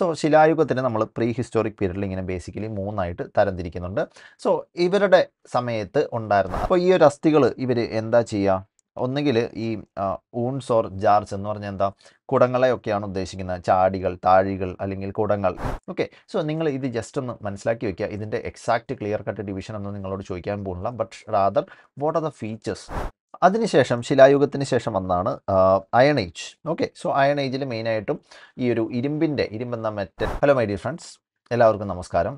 So ശിലായുഗത്തിന് നമ്മൾ pre historic പീരീഡിൽ ഇങ്ങനെ ബേസിക്കലി മൂന്നായിട്ട് തരംതിരിക്കുന്നുണ്ട് സോ ഇവരുടെ സമയത്ത് ഉണ്ടായിരുന്ന അപ്പോൾ ഈ ഒരു അസ്ഥികൾ ഇവർ എന്താ ചെയ്യുക ഒന്നുകിൽ ഈ ഊൺസ് ഓർ ജാർസ് എന്ന് പറഞ്ഞാൽ എന്താ കുടങ്ങളെയൊക്കെയാണ് ഉദ്ദേശിക്കുന്നത് ചാടികൾ താഴികൾ അല്ലെങ്കിൽ കുടങ്ങൾ ഓക്കെ സോ നിങ്ങൾ ഇത് ജസ്റ്റ് ഒന്ന് മനസ്സിലാക്കി വെക്കുക ഇതിൻ്റെ എക്സാക്റ്റ് ക്ലിയർ കട്ട് ഡിവിഷൻ ഒന്നും നിങ്ങളോട് ചോദിക്കാൻ പോകുന്നില്ല but rather what are the features അതിനുശേഷം ശിലായുഗത്തിന് ശേഷം വന്നാണ് iron age okay so iron ഏജിൽ മെയിനായിട്ടും ഈ ഒരു ഇരുമ്പിൻ്റെ ഇരുമ്പെന്ന metal hello my dear friends എല്ലാവർക്കും നമസ്കാരം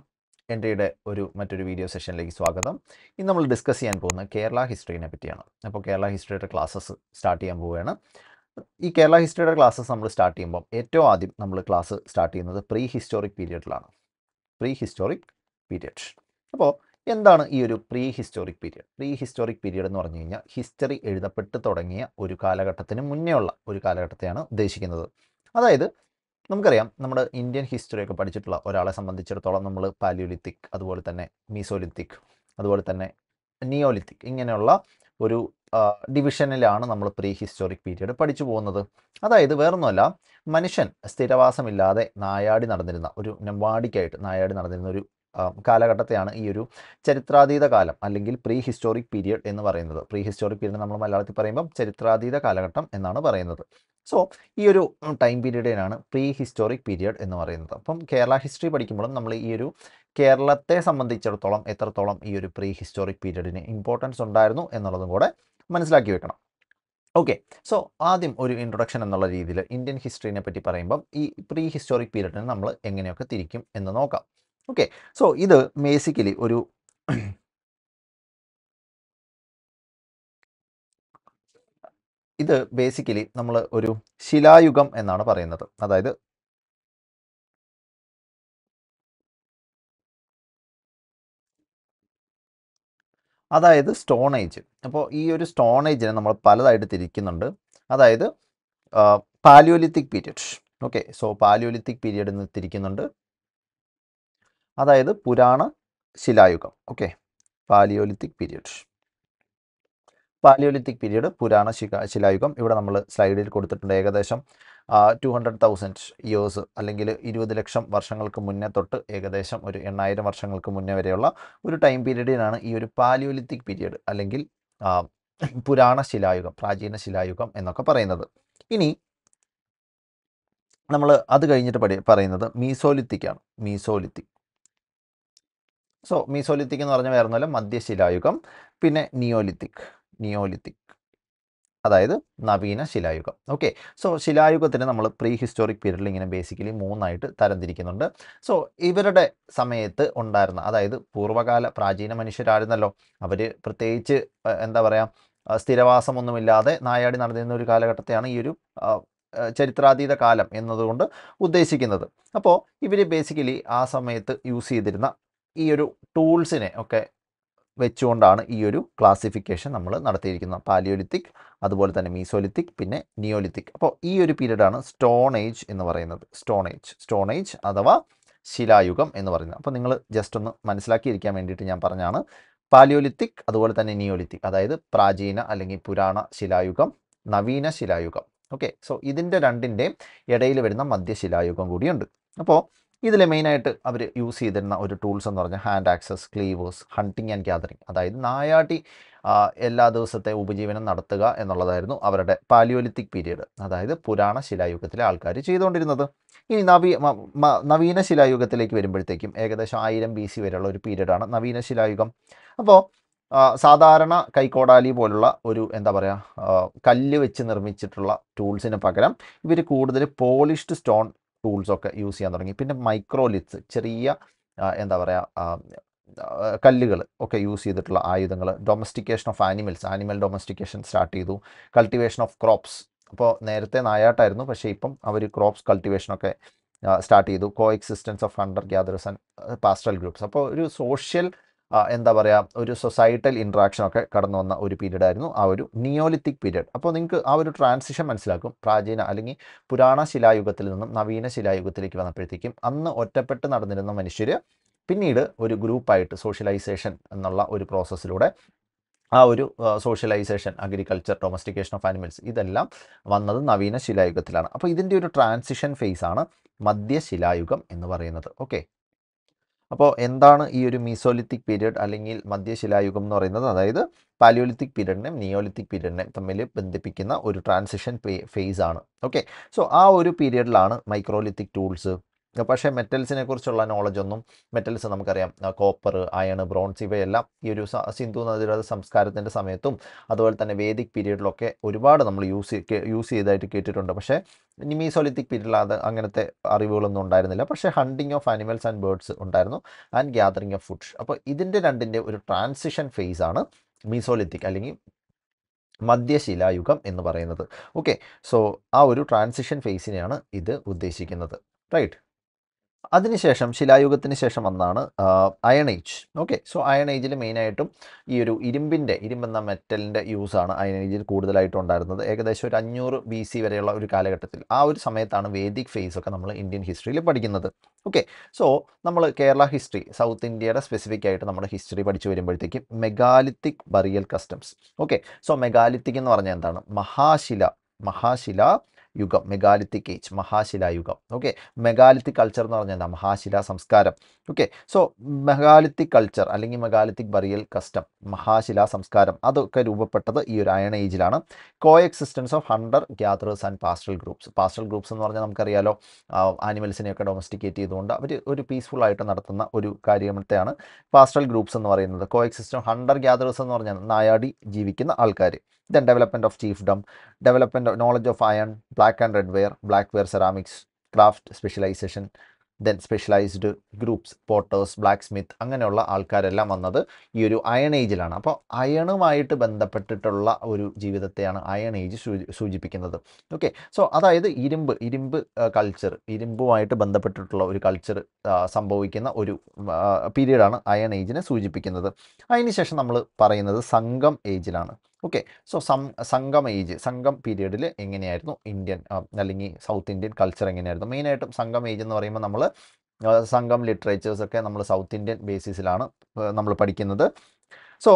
എൻ്റെയുടെ ഒരു മറ്റൊരു വീഡിയോ സെഷനിലേക്ക് സ്വാഗതം ഇന്ന് നമ്മൾ ഡിസ്കസ് ചെയ്യാൻ പോകുന്നത് കേരള ഹിസ്റ്ററിനെ പറ്റിയാണ് അപ്പോൾ കേരള ഹിസ്റ്ററിയുടെ ക്ലാസ്സസ് സ്റ്റാർട്ട് ചെയ്യാൻ പോവുകയാണ് ഈ കേരള ഹിസ്റ്ററിയുടെ ക്ലാസ്സസ് നമ്മൾ സ്റ്റാർട്ട് ചെയ്യുമ്പോൾ ഏറ്റവും ആദ്യം നമ്മൾ ക്ലാസ് സ്റ്റാർട്ട് ചെയ്യുന്നത് പ്രീ ഹിസ്റ്റോറിക് പീരിയഡിലാണ് പ്രീ ഹിസ്റ്റോറിക് പീരിയഡ് അപ്പോൾ എന്താണ് ഈ ഒരു prehistoric period prehistoric period എന്ന് പറഞ്ഞു കഴിഞ്ഞാൽ ഹിസ്റ്ററി എഴുതപ്പെട്ട് തുടങ്ങിയ ഒരു കാലഘട്ടത്തിന് മുന്നേ ഉള്ള ഒരു കാലഘട്ടത്തെയാണ് ഉദ്ദേശിക്കുന്നത് അതായത് നമുക്കറിയാം നമ്മുടെ ഇന്ത്യൻ ഹിസ്റ്ററിയൊക്കെ പഠിച്ചിട്ടുള്ള ഒരാളെ സംബന്ധിച്ചിടത്തോളം നമ്മൾ പാലിയോലിത്തിക് അതുപോലെ തന്നെ മീസോലിത്തിക് അതുപോലെ തന്നെ നിയോലിത്തിക് ഇങ്ങനെയുള്ള ഒരു ഡിവിഷനിലാണ് നമ്മൾ പ്രീ ഹിസ്റ്റോറിക് പീരീഡ് പഠിച്ചു പോകുന്നത് അതായത് വേറൊന്നുമല്ല മനുഷ്യൻ സ്ഥിരവാസമില്ലാതെ നായാടി നടന്നിരുന്ന ഒരു നെമ്പാടിക്കായിട്ട് നായാടി നടന്നിരുന്ന ഒരു കാലഘട്ടത്തെയാണ് ഈ ഒരു ചരിത്രാതീത കാലം അല്ലെങ്കിൽ പ്രീ ഹിസ്റ്റോറിക് പീരിയഡ് എന്ന് പറയുന്നത് പ്രീ ഹിസ്റ്റോറിക് പീരീഡ് നമ്മൾ മലയാളത്തിൽ പറയുമ്പം ചരിത്രാതീത കാലഘട്ടം എന്നാണ് പറയുന്നത് സോ ഈ ഒരു ടൈം പീരീഡിനാണ് പ്രീ ഹിസ്റ്റോറിക് പീരിയഡ് എന്ന് പറയുന്നത് അപ്പം കേരള ഹിസ്റ്ററി പഠിക്കുമ്പോഴും നമ്മൾ ഈ ഒരു കേരളത്തെ സംബന്ധിച്ചിടത്തോളം എത്രത്തോളം ഈ ഒരു പ്രീ ഹിസ്റ്റോറിക് പീരിയഡിന് ഇമ്പോർട്ടൻസ് ഉണ്ടായിരുന്നു എന്നുള്ളതും കൂടെ മനസ്സിലാക്കി വെക്കണം ഓക്കെ സോ ആദ്യം ഒരു ഇൻട്രൊഡക്ഷൻ എന്നുള്ള രീതിയിൽ ഇന്ത്യൻ ഹിസ്റ്ററിനെ പറ്റി പറയുമ്പം ഈ പ്രീ ഹിസ്റ്റോറിക് പീരീഡിനെ നമ്മൾ എങ്ങനെയൊക്കെ തിരിക്കും എന്ന് നോക്കാം ഓക്കെ സോ ഇത് ബേസിക്കലി ഒരു ഇത് ബേസിക്കലി നമ്മൾ ഒരു ശിലായുഗം എന്നാണ് പറയുന്നത് അതായത് അതായത് സ്റ്റോൺ ഏജ് അപ്പോൾ ഈ ഒരു സ്റ്റോൺ ഏജിനെ നമ്മൾ പലതായിട്ട് തിരിക്കുന്നുണ്ട് അതായത് palaeolithic period okay so palaeolithic period എന്ന് തിരിക്കുന്നുണ്ട് അതായത് പുരാണ ശിലായുഗം okay palaeolithic period palaeolithic period പുരാണ ശിലായുഗം ഇവിടെ നമ്മൾ സ്ലൈഡിൽ കൊടുത്തിട്ടുണ്ട് ഏകദേശം ടു ഹൺഡ്രഡ് തൗസൻഡ് ഇയേഴ്സ് അല്ലെങ്കിൽ ഇരുപത് ലക്ഷം വർഷങ്ങൾക്ക് മുന്നേ തൊട്ട് ഏകദേശം ഒരു എണ്ണായിരം വർഷങ്ങൾക്ക് മുന്നേ വരെയുള്ള ഒരു ടൈം പീരീഡിനാണ് ഈ ഒരു പാലിയോലിത്തിക് പീരീഡ് അല്ലെങ്കിൽ പുരാണ ശിലായുഗം പ്രാചീന ശിലായുഗം എന്നൊക്കെ പറയുന്നത് ഇനി നമ്മൾ അത് കഴിഞ്ഞിട്ട് പറയുന്നത് മീസോലിത്തിക്കാണ് മീസോലിത്തിക് സോ മീസോലിത്തിക് എന്ന് വേറെ വേറൊന്നുമല്ല മധ്യശിലായുഗം പിന്നെ നിയോലിത്തിക് നിയോലിത്തിക് അതായത് നവീന ശിലായുഗം ഓക്കെ സോ ശിലായുഗത്തിനെ നമ്മൾ പ്രീ ഹിസ്റ്റോറിക് പീരീഡിൽ ഇങ്ങനെ ബേസിക്കലി മൂന്നായിട്ട് തരംതിരിക്കുന്നുണ്ട് സോ ഇവരുടെ സമയത്ത് ഉണ്ടായിരുന്ന അതായത് പൂർവ്വകാല പ്രാചീന മനുഷ്യരായിരുന്നല്ലോ അവർ പ്രത്യേകിച്ച് എന്താ പറയുക സ്ഥിരവാസമൊന്നുമില്ലാതെ നായാടി നടന്നിരുന്ന ഒരു കാലഘട്ടത്തെയാണ് ഈ ഒരു ചരിത്രാതീത കാലം എന്നതുകൊണ്ട് ഉദ്ദേശിക്കുന്നത് അപ്പോൾ ഇവർ ബേസിക്കലി ആ സമയത്ത് യൂസ് ചെയ്തിരുന്ന ഈ ഒരു ടൂൾസിനെ ഒക്കെ വെച്ചുകൊണ്ടാണ് ഈ ഒരു ക്ലാസിഫിക്കേഷൻ നമ്മൾ നടത്തിയിരിക്കുന്നത് പാലിയോലിത്തിക് അതുപോലെ തന്നെ മീസോലിത്തിക് പിന്നെ നിയോലിത്തിക് അപ്പോൾ ഈ ഒരു പീരീഡാണ് സ്റ്റോൺ ഏജ് എന്ന് പറയുന്നത് സ്റ്റോൺ ഏജ് സ്റ്റോൺ ഏജ് അഥവാ ശിലായുഗം എന്ന് പറയുന്നത് അപ്പോൾ നിങ്ങൾ ജസ്റ്റ് ഒന്ന് മനസ്സിലാക്കിയിരിക്കാൻ വേണ്ടിയിട്ട് ഞാൻ പറഞ്ഞാണ് പാലിയോലിത്തിക് അതുപോലെ തന്നെ നിയോലിത്തിക് അതായത് പ്രാചീന അല്ലെങ്കിൽ പുരാണ ശിലായുഗം നവീന ശിലായുഗം ഓക്കെ സോ ഇതിൻ്റെ രണ്ടിൻ്റെയും ഇടയിൽ വരുന്ന മധ്യശിലായുഗം കൂടിയുണ്ട് അപ്പോൾ ഇതിൽ മെയിനായിട്ട് അവർ യൂസ് ചെയ്തിരുന്ന ഒരു ടൂൾസ് എന്ന് പറഞ്ഞാൽ hand axes cleavers hunting and gathering അതായത് നായാട്ടി എല്ലാ ദിവസത്തെ ഉപജീവനം നടത്തുക എന്നുള്ളതായിരുന്നു അവരുടെ പാലിയോലിത്തിക് പീരീഡ് അതായത് പുരാണ ശിലായുഗത്തിലെ ആൾക്കാർ ചെയ്തുകൊണ്ടിരുന്നത് ഇനി നവീ നവീന ശിലായുഗത്തിലേക്ക് വരുമ്പോഴത്തേക്കും ഏകദേശം ആയിരം ബി സി വരെയുള്ള ഒരു പീരീഡാണ് നവീന ശിലായുഗം അപ്പോൾ സാധാരണ കൈക്കോടാലി പോലുള്ള ഒരു എന്താ പറയുക കല്ല് വെച്ച് നിർമ്മിച്ചിട്ടുള്ള ടൂൾസിന് പകരം ഇവർ കൂടുതൽ പോളിഷ്ഡ് സ്റ്റോൺ ടൂൾസൊക്കെ യൂസ് ചെയ്യാൻ തുടങ്ങി പിന്നെ മൈക്രോലിത്ത് ചെറിയ എന്താ പറയുക കല്ലുകൾ ഒക്കെ യൂസ് ചെയ്തിട്ടുള്ള ആയുധങ്ങൾ domestication of animals animal domestication start ചെയ്തു കൾട്ടിവേഷൻ ഓഫ് ക്രോപ്സ് അപ്പോൾ നേരത്തെ നായാട്ടായിരുന്നു പക്ഷേ ഇപ്പം അവർ ക്രോപ്സ് കൾട്ടിവേഷനൊക്കെ സ്റ്റാർട്ട് ചെയ്തു coexistence of hunter gatherers and pastoral groups അപ്പോൾ ഒരു സോഷ്യൽ എന്താ പറയുക ഒരു സൊസൈറ്റൽ ഇൻട്രാക്ഷനൊക്കെ കടന്നു വന്ന ഒരു പീരീഡ് ആയിരുന്നു ആ ഒരു നിയോലിത്തിക് പീരീഡ് അപ്പോൾ നിങ്ങൾക്ക് ആ ഒരു ട്രാൻസിഷൻ മനസ്സിലാക്കും പ്രാചീന അല്ലെങ്കിൽ പുരാണ ശിലായുഗത്തിൽ നിന്നും നവീന ശിലായുഗത്തിലേക്ക് വന്നപ്പോഴത്തേക്കും അന്ന് ഒറ്റപ്പെട്ട് നടന്നിരുന്ന മനുഷ്യർ പിന്നീട് ഒരു ഗ്രൂപ്പായിട്ട് സോഷ്യലൈസേഷൻ എന്നുള്ള ഒരു പ്രോസസ്സിലൂടെ ആ ഒരു socialisation agriculture domestication of animals ഇതെല്ലാം വന്നത് നവീന ശിലായുഗത്തിലാണ് അപ്പോൾ ഇതിൻ്റെ ഒരു ട്രാൻസിഷൻ ഫേസ് ആണ് മധ്യശിലായുഗം എന്ന് പറയുന്നത് ഓക്കെ അപ്പോൾ എന്താണ് ഈ ഒരു മീസോലിത്തിക് പീരീഡ് അല്ലെങ്കിൽ മധ്യശിലായുഗം എന്ന് പറയുന്നത് അതായത് പാലിയോലിത്തിക് പീരീഡിനെയും നിയോലിത്തിക് പീരീഡിനെയും തമ്മിൽ ബന്ധിപ്പിക്കുന്ന ഒരു ട്രാൻസിഷൻ ഫേസ് ആണ് ഓക്കെ സോ ആ ഒരു പീരീഡിലാണ് മൈക്രോലിത്തിക് ടൂൾസ് പക്ഷേ മെറ്റൽസിനെ കുറിച്ചുള്ള നോളജൊന്നും മെറ്റൽസ് നമുക്കറിയാം കോപ്പർ അയൺ ബ്രോൺസ് ഇവയെല്ലാം ഈ ഒരു സിന്ധു നദീതട സംസ്കാരത്തിൻ്റെ സമയത്തും അതുപോലെ തന്നെ വേദിക് പീരീഡിലൊക്കെ ഒരുപാട് നമ്മൾ യൂസ് യൂസ് ചെയ്തതായിട്ട് കേട്ടിട്ടുണ്ട് പക്ഷേ നിമീസോലിത്തിക് പീരീഡിൽ അത് അങ്ങനത്തെ അറിവുകളൊന്നും ഉണ്ടായിരുന്നില്ല പക്ഷേ hunting of animals and birds ഉണ്ടായിരുന്നു ആൻഡ് ഗ്യാതറിങ് ഓഫ് ഫുഡ് അപ്പോൾ ഇതിൻ്റെ രണ്ടിൻ്റെ ഒരു ട്രാൻസിഷൻ ഫേസ് ആണ് മീസോലിത്തിക് അല്ലെങ്കിൽ മധ്യശിലായുഗം എന്ന് പറയുന്നത് ഓക്കെ സോ ആ ഒരു ട്രാൻസിഷൻ ഫേസിനെയാണ് ഇത് ഉദ്ദേശിക്കുന്നത് റൈറ്റ് അതിനുശേഷം ശിലായുഗത്തിന് ശേഷം വന്നാണ് iron age okay so iron ഏജിൽ മെയിനായിട്ടും ഈ ഒരു ഇരുമ്പിൻ്റെ ഇരുമ്പെന്ന മെറ്റലിൻ്റെ യൂസാണ് അയൺ ഏജിൽ കൂടുതലായിട്ടും ഉണ്ടായിരുന്നത് ഏകദേശം ഒരു അഞ്ഞൂറ് ബി സി വരെയുള്ള ഒരു കാലഘട്ടത്തിൽ ആ ഒരു സമയത്താണ് വേദിക് ഫേസ് ഒക്കെ നമ്മൾ ഇന്ത്യൻ ഹിസ്റ്ററിയിൽ പഠിക്കുന്നത് ഓക്കെ സോ നമ്മൾ കേരള ഹിസ്റ്ററി സൗത്ത് ഇന്ത്യയുടെ സ്പെസിഫിക് ആയിട്ട് നമ്മുടെ ഹിസ്റ്ററി പഠിച്ചു വരുമ്പോഴത്തേക്കും megalithic burial customs okay so megalithic എന്ന് പറഞ്ഞാൽ എന്താണ് മഹാശില മഹാശില യുഗം മെഗാലിത്തിക് ഏജ് മഹാശിലായുഗം ഓക്കെ മെഗാലിത്തിക് കൾച്ചർ എന്ന് പറഞ്ഞാൽ എന്താ മഹാശില സംസ്കാരം ഓക്കെ സോ മെഗാലിത്തിക് കൾച്ചർ അല്ലെങ്കിൽ മെഗാലിത്തിക് ബറിയൽ കസ്റ്റം മഹാശിലാ സംസ്കാരം അതൊക്കെ രൂപപ്പെട്ടത് ഈ ഒരു അയൺ ഏജിലാണ് coexistence of hunter gatherers and pastoral groups pastoral groups എന്ന് പറഞ്ഞാൽ നമുക്കറിയാലോ ആനിമൽസിനെയൊക്കെ ഡൊമസ്റ്റിക്കേറ്റ് ചെയ്തുകൊണ്ട് അവർ ഒരു പീസ്ഫുൾ ആയിട്ട് നടത്തുന്ന ഒരു കാര്യത്തെയാണ് പാസ്റ്റൽ ഗ്രൂപ്പ്സ് എന്ന് പറയുന്നത് കോ എക്സിസ്റ്റം ഹണ്ടർ ഗ്യാതേഴ്സ് എന്ന് പറഞ്ഞാൽ നായാടി ജീവിക്കുന്ന ആൾക്കാർ then development of chiefdom development knowledge of iron black and red ware black ware ceramics craft specialisation then specialised groups potters blacksmith അങ്ങനെയുള്ള ആൾക്കാരെല്ലാം വന്നത് ഈ ഒരു അയൺ ഏജിലാണ് അപ്പോൾ അയണുമായിട്ട് ബന്ധപ്പെട്ടിട്ടുള്ള ഒരു ജീവിതത്തെയാണ് അയൺ ഏജ് സൂചിപ്പിക്കുന്നത് ഓക്കെ സോ അതായത് ഇരുമ്പ് ഇരുമ്പ് കൾച്ചർ ഇരുമ്പുമായിട്ട് ബന്ധപ്പെട്ടിട്ടുള്ള ഒരു കൾച്ചർ സംഭവിക്കുന്ന ഒരു പീരീഡാണ് അയൺ ഏജിനെ സൂചിപ്പിക്കുന്നത് അതിനുശേഷം നമ്മൾ പറയുന്നത് സംഘം ഏജിലാണ് ഓക്കെ സോ സം സംഘം ഏജ് സംഗം പീരീഡിൽ എങ്ങനെയായിരുന്നു ഇന്ത്യൻ അല്ലെങ്കിൽ സൗത്ത് ഇന്ത്യൻ കൾച്ചർ എങ്ങനെയായിരുന്നു മെയിനായിട്ടും സംഘം ഏജ് എന്ന് പറയുമ്പോൾ നമ്മൾ സംഘം ലിറ്ററേച്ചേഴ്സൊക്കെ നമ്മൾ സൗത്ത് ഇന്ത്യൻ ബേസിസിലാണ് നമ്മൾ പഠിക്കുന്നത് സോ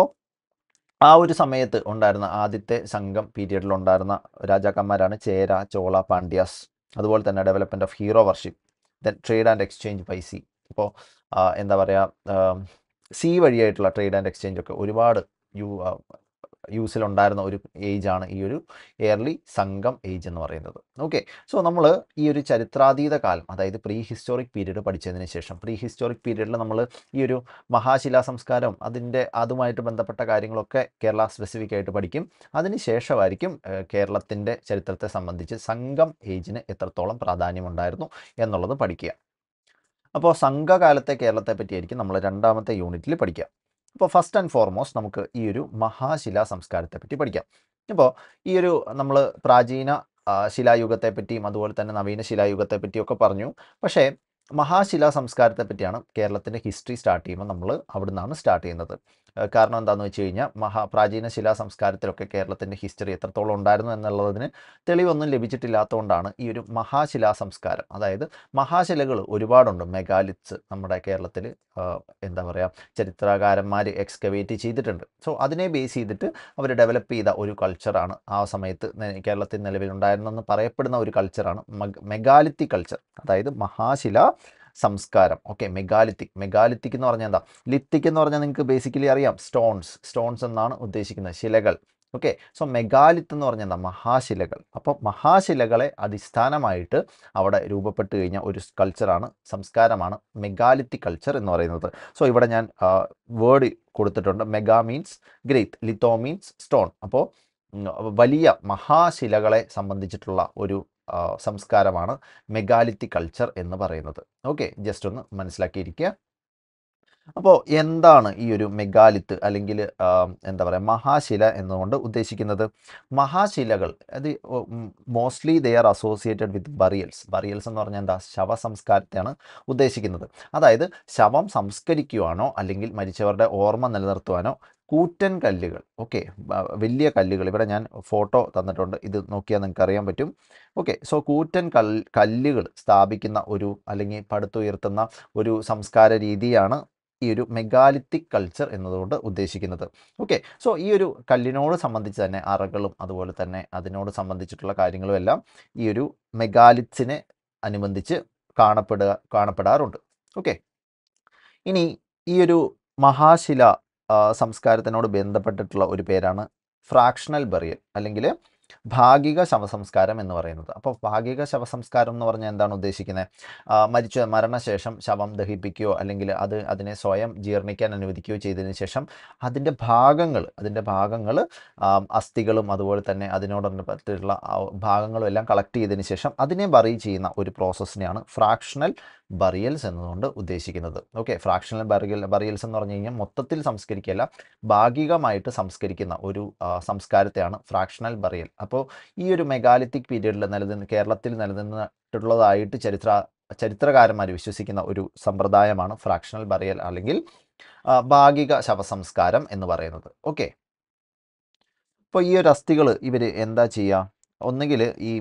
ആ ഒരു സമയത്ത് ഉണ്ടായിരുന്ന ആദ്യത്തെ സംഘം പീരീഡിൽ ഉണ്ടായിരുന്ന രാജാക്കന്മാരാണ് ചേര ചോള പാണ്ഡ്യാസ് അതുപോലെ തന്നെ development of hero worship then trade and exchange by sea ഇപ്പോൾ എന്താ പറയുക സി വഴിയായിട്ടുള്ള ട്രേഡ് ആൻഡ് എക്സ്ചേഞ്ച് ഒക്കെ ഒരുപാട് യു യൂസിലുണ്ടായിരുന്ന ഒരു ഏജാണ് ഈ ഒരു എയർലി സംഘം ഏജ് എന്ന് പറയുന്നത് ഓക്കെ സോ നമ്മൾ ഈ ഒരു ചരിത്രാതീത കാലം അതായത് പ്രീ ഹിസ്റ്റോറിക് പീരീഡ് പഠിച്ചതിന് ശേഷം പ്രീ ഹിസ്റ്റോറിക് പീരീഡിൽ നമ്മൾ ഈ ഒരു മഹാശിലാ സംസ്കാരം അതിൻ്റെ അതുമായിട്ട് ബന്ധപ്പെട്ട കാര്യങ്ങളൊക്കെ കേരള സ്പെസിഫിക് ആയിട്ട് പഠിക്കും അതിന് ശേഷമായിരിക്കും കേരളത്തിൻ്റെ ചരിത്രത്തെ സംബന്ധിച്ച് സംഘം ഏജിന് എത്രത്തോളം പ്രാധാന്യമുണ്ടായിരുന്നു എന്നുള്ളത് പഠിക്കുക അപ്പോൾ സംഘകാലത്തെ കേരളത്തെ പറ്റിയായിരിക്കും നമ്മൾ രണ്ടാമത്തെ യൂണിറ്റിൽ പഠിക്കുക അപ്പോൾ ഫസ്റ്റ് ആൻഡ് ഫോർമോസ്റ്റ് നമുക്ക് ഈ ഒരു മഹാശിലാ പറ്റി പഠിക്കാം ഇപ്പോൾ ഈ ഒരു നമ്മൾ പ്രാചീന പറ്റിയും അതുപോലെ തന്നെ നവീന ഒക്കെ പറഞ്ഞു പക്ഷേ മഹാശിലാ സംസ്കാരത്തെ പറ്റിയാണ് കേരളത്തിൻ്റെ ഹിസ്റ്ററി സ്റ്റാർട്ട് ചെയ്യുമ്പോൾ നമ്മൾ അവിടുന്നാണ് സ്റ്റാർട്ട് ചെയ്യുന്നത് കാരണം എന്താണെന്ന് വെച്ച് കഴിഞ്ഞാൽ മഹാപ്രാചീന ശിലാ സംസ്കാരത്തിലൊക്കെ കേരളത്തിൻ്റെ ഹിസ്റ്ററി എത്രത്തോളം ഉണ്ടായിരുന്നു എന്നുള്ളതിന് തെളിവൊന്നും ലഭിച്ചിട്ടില്ലാത്തതുകൊണ്ടാണ് ഈ ഒരു മഹാശിലാ സംസ്കാരം അതായത് മഹാശിലകൾ ഒരുപാടുണ്ട് മെഗാലിത്സ് നമ്മുടെ കേരളത്തിൽ എന്താ പറയുക ചരിത്രകാരന്മാർ എക്സ്കവേറ്റ് ചെയ്തിട്ടുണ്ട് സോ അതിനെ ബേസ് ചെയ്തിട്ട് അവർ ഡെവലപ്പ് ചെയ്ത ഒരു കൾച്ചറാണ് ആ സമയത്ത് കേരളത്തിൽ നിലവിലുണ്ടായിരുന്നെന്ന് പറയപ്പെടുന്ന ഒരു കൾച്ചറാണ് മെഗാലിത്തി കൾച്ചർ അതായത് മഹാശില സംസ്കാരം ഓക്കെ മെഗാലിത്തിക് മെഗാലിത്തിക് എന്ന് പറഞ്ഞാൽ എന്താ ലിത്തിക് എന്ന് പറഞ്ഞാൽ നിങ്ങൾക്ക് ബേസിക്കലി അറിയാം സ്റ്റോൺസ് സ്റ്റോൺസ് എന്നാണ് ഉദ്ദേശിക്കുന്നത് ശിലകൾ ഓക്കെ സോ മെഗാലിത്ത് എന്ന് പറഞ്ഞാൽ എന്താ മഹാശിലകൾ അപ്പോൾ മഹാശിലകളെ അടിസ്ഥാനമായിട്ട് അവിടെ രൂപപ്പെട്ട് കഴിഞ്ഞ ഒരു കൾച്ചറാണ് സംസ്കാരമാണ് മെഗാലിത്തി കൾച്ചർ എന്ന് പറയുന്നത് സോ ഇവിടെ ഞാൻ വേർഡ് കൊടുത്തിട്ടുണ്ട് mega means great litho means stone അപ്പോൾ വലിയ മഹാശിലകളെ സംബന്ധിച്ചിട്ടുള്ള ഒരു സംസ്കാരമാണ് മെഗാലിത്തി കൾച്ചർ എന്ന് പറയുന്നത് ഓക്കെ ജസ്റ്റ് ഒന്ന് മനസ്സിലാക്കിയിരിക്കുക അപ്പോൾ എന്താണ് ഈ ഒരു മെഗാലിത്ത് അല്ലെങ്കിൽ എന്താ പറയുക മഹാശില എന്നുകൊണ്ട് ഉദ്ദേശിക്കുന്നത് മഹാശിലകൾ അത് mostly they are associated with burials burials എന്ന് പറഞ്ഞാൽ എന്താ ശവസംസ്കാരത്തെയാണ് ഉദ്ദേശിക്കുന്നത് അതായത് ശവം സംസ്കരിക്കുവാനോ അല്ലെങ്കിൽ മരിച്ചവരുടെ ഓർമ്മ നിലനിർത്തുവാനോ കൂറ്റൻ കല്ലുകൾ ഓക്കെ വലിയ കല്ലുകൾ ഇവിടെ ഞാൻ ഫോട്ടോ തന്നിട്ടുണ്ട് ഇത് നോക്കിയാൽ നിങ്ങൾക്ക് അറിയാൻ പറ്റും ഓക്കെ സോ കൂറ്റൻ കല്ലുകൾ സ്ഥാപിക്കുന്ന ഒരു അല്ലെങ്കിൽ പടുത്തുയർത്തുന്ന ഒരു സംസ്കാര രീതിയാണ് ഈ ഒരു മെഗാലിത്തിക് കൾച്ചർ എന്നതുകൊണ്ട് ഉദ്ദേശിക്കുന്നത് ഓക്കെ സോ ഈ ഒരു കല്ലിനോട് സംബന്ധിച്ച് തന്നെ അറകളും അതുപോലെ തന്നെ അതിനോട് സംബന്ധിച്ചിട്ടുള്ള കാര്യങ്ങളും എല്ലാം ഈ ഒരു മെഗാലിത്സിനെ അനുബന്ധിച്ച് കാണപ്പെടുക കാണപ്പെടാറുണ്ട് ഓക്കെ ഇനി ഈ ഒരു മഹാശില സംസ്കാരത്തിനോട് ബന്ധപ്പെട്ടിട്ടുള്ള ഒരു പേരാണ് ഫ്രാക്ഷണൽ ബറിയൽ അല്ലെങ്കിൽ ഭാഗിക ശവസംസ്കാരം എന്ന് പറയുന്നത് അപ്പോൾ ഭാഗിക ശവസംസ്കാരം എന്ന് പറഞ്ഞാൽ എന്താണ് ഉദ്ദേശിക്കുന്നത് മരിച്ച മരണശേഷം ശവം ദഹിപ്പിക്കുകയോ അല്ലെങ്കിൽ അത് അതിനെ സ്വയം ജീർണിക്കാൻ അനുവദിക്കുകയോ ചെയ്തതിന് ശേഷം അതിൻ്റെ ഭാഗങ്ങൾ അതിൻ്റെ ഭാഗങ്ങൾ അസ്ഥികളും അതുപോലെ തന്നെ അതിനോടനുബന്ധിച്ചുള്ള ഭാഗങ്ങളും എല്ലാം കളക്ട് ചെയ്തതിന് ശേഷം അതിനെ ബറി ചെയ്യുന്ന ഒരു പ്രോസസ്സിനെയാണ് ഫ്രാക്ഷണൽ ബറിയൽസ് എന്നതുകൊണ്ട് ഉദ്ദേശിക്കുന്നത് ഓക്കെ ഫ്രാക്ഷണൽ ബറിയൽ ബറിയൽസ് എന്ന് പറഞ്ഞു കഴിഞ്ഞാൽ മൊത്തത്തിൽ സംസ്കരിക്കുകയല്ല ഭാഗികമായിട്ട് സംസ്കരിക്കുന്ന ഒരു സംസ്കാരത്തെയാണ് ഫ്രാക്ഷണൽ ബറിയൽ അപ്പോൾ ഈ ഒരു മെഗാലിത്തിക് പീരീഡിൽ നിലനിന്ന് കേരളത്തിൽ നിലനിന്നിട്ടുള്ളതായിട്ട് ചരിത്ര ചരിത്രകാരന്മാർ വിശ്വസിക്കുന്ന ഒരു സമ്പ്രദായമാണ് ഫ്രാക്ഷണൽ ബറിയൽ അല്ലെങ്കിൽ ഭാഗിക ശവസംസ്കാരം എന്ന് പറയുന്നത് ഓക്കെ അപ്പോൾ ഈ ഒരു അസ്ഥികൾ ഇവർ എന്താ ചെയ്യുക ഒന്നുകിൽ ഈ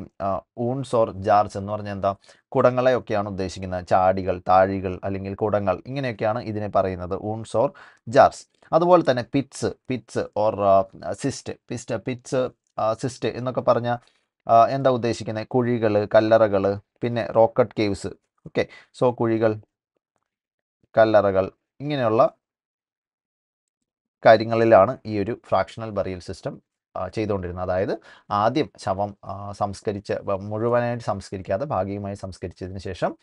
ഊൺസ് ഓർ ജാർസ് എന്ന് പറഞ്ഞാൽ എന്താ കുടങ്ങളെയൊക്കെയാണ് ഉദ്ദേശിക്കുന്നത് ചാടികൾ താഴികൾ അല്ലെങ്കിൽ കുടങ്ങൾ ഇങ്ങനെയൊക്കെയാണ് ഇതിനെ പറയുന്നത് ഊൺസ് ഓർ ജാർസ് അതുപോലെ തന്നെ പിറ്റ്സ് പിറ്റ്സ് ഓർ സിസ്റ്റ് പിസ്റ്റ് പിറ്റ്സ് സിസ്റ്റ് എന്നൊക്കെ പറഞ്ഞാൽ എന്താ ഉദ്ദേശിക്കുന്നത് കുഴികൾ കല്ലറകൾ പിന്നെ റോക്കറ്റ് കേവ്സ് ഓക്കെ സോ കുഴികൾ കല്ലറകൾ ഇങ്ങനെയുള്ള കാര്യങ്ങളിലാണ് ഈ ഒരു ഫ്രാക്ഷണൽ ബറിയൽ സിസ്റ്റം ചെയ്തുകൊണ്ടിരുന്നത് അതായത് ആദ്യം ശവം സംസ്കരിച്ച് മുഴുവനായിട്ട് സംസ്കരിക്കാതെ ഭാഗികമായി സംസ്കരിച്ചതിന് ശേഷം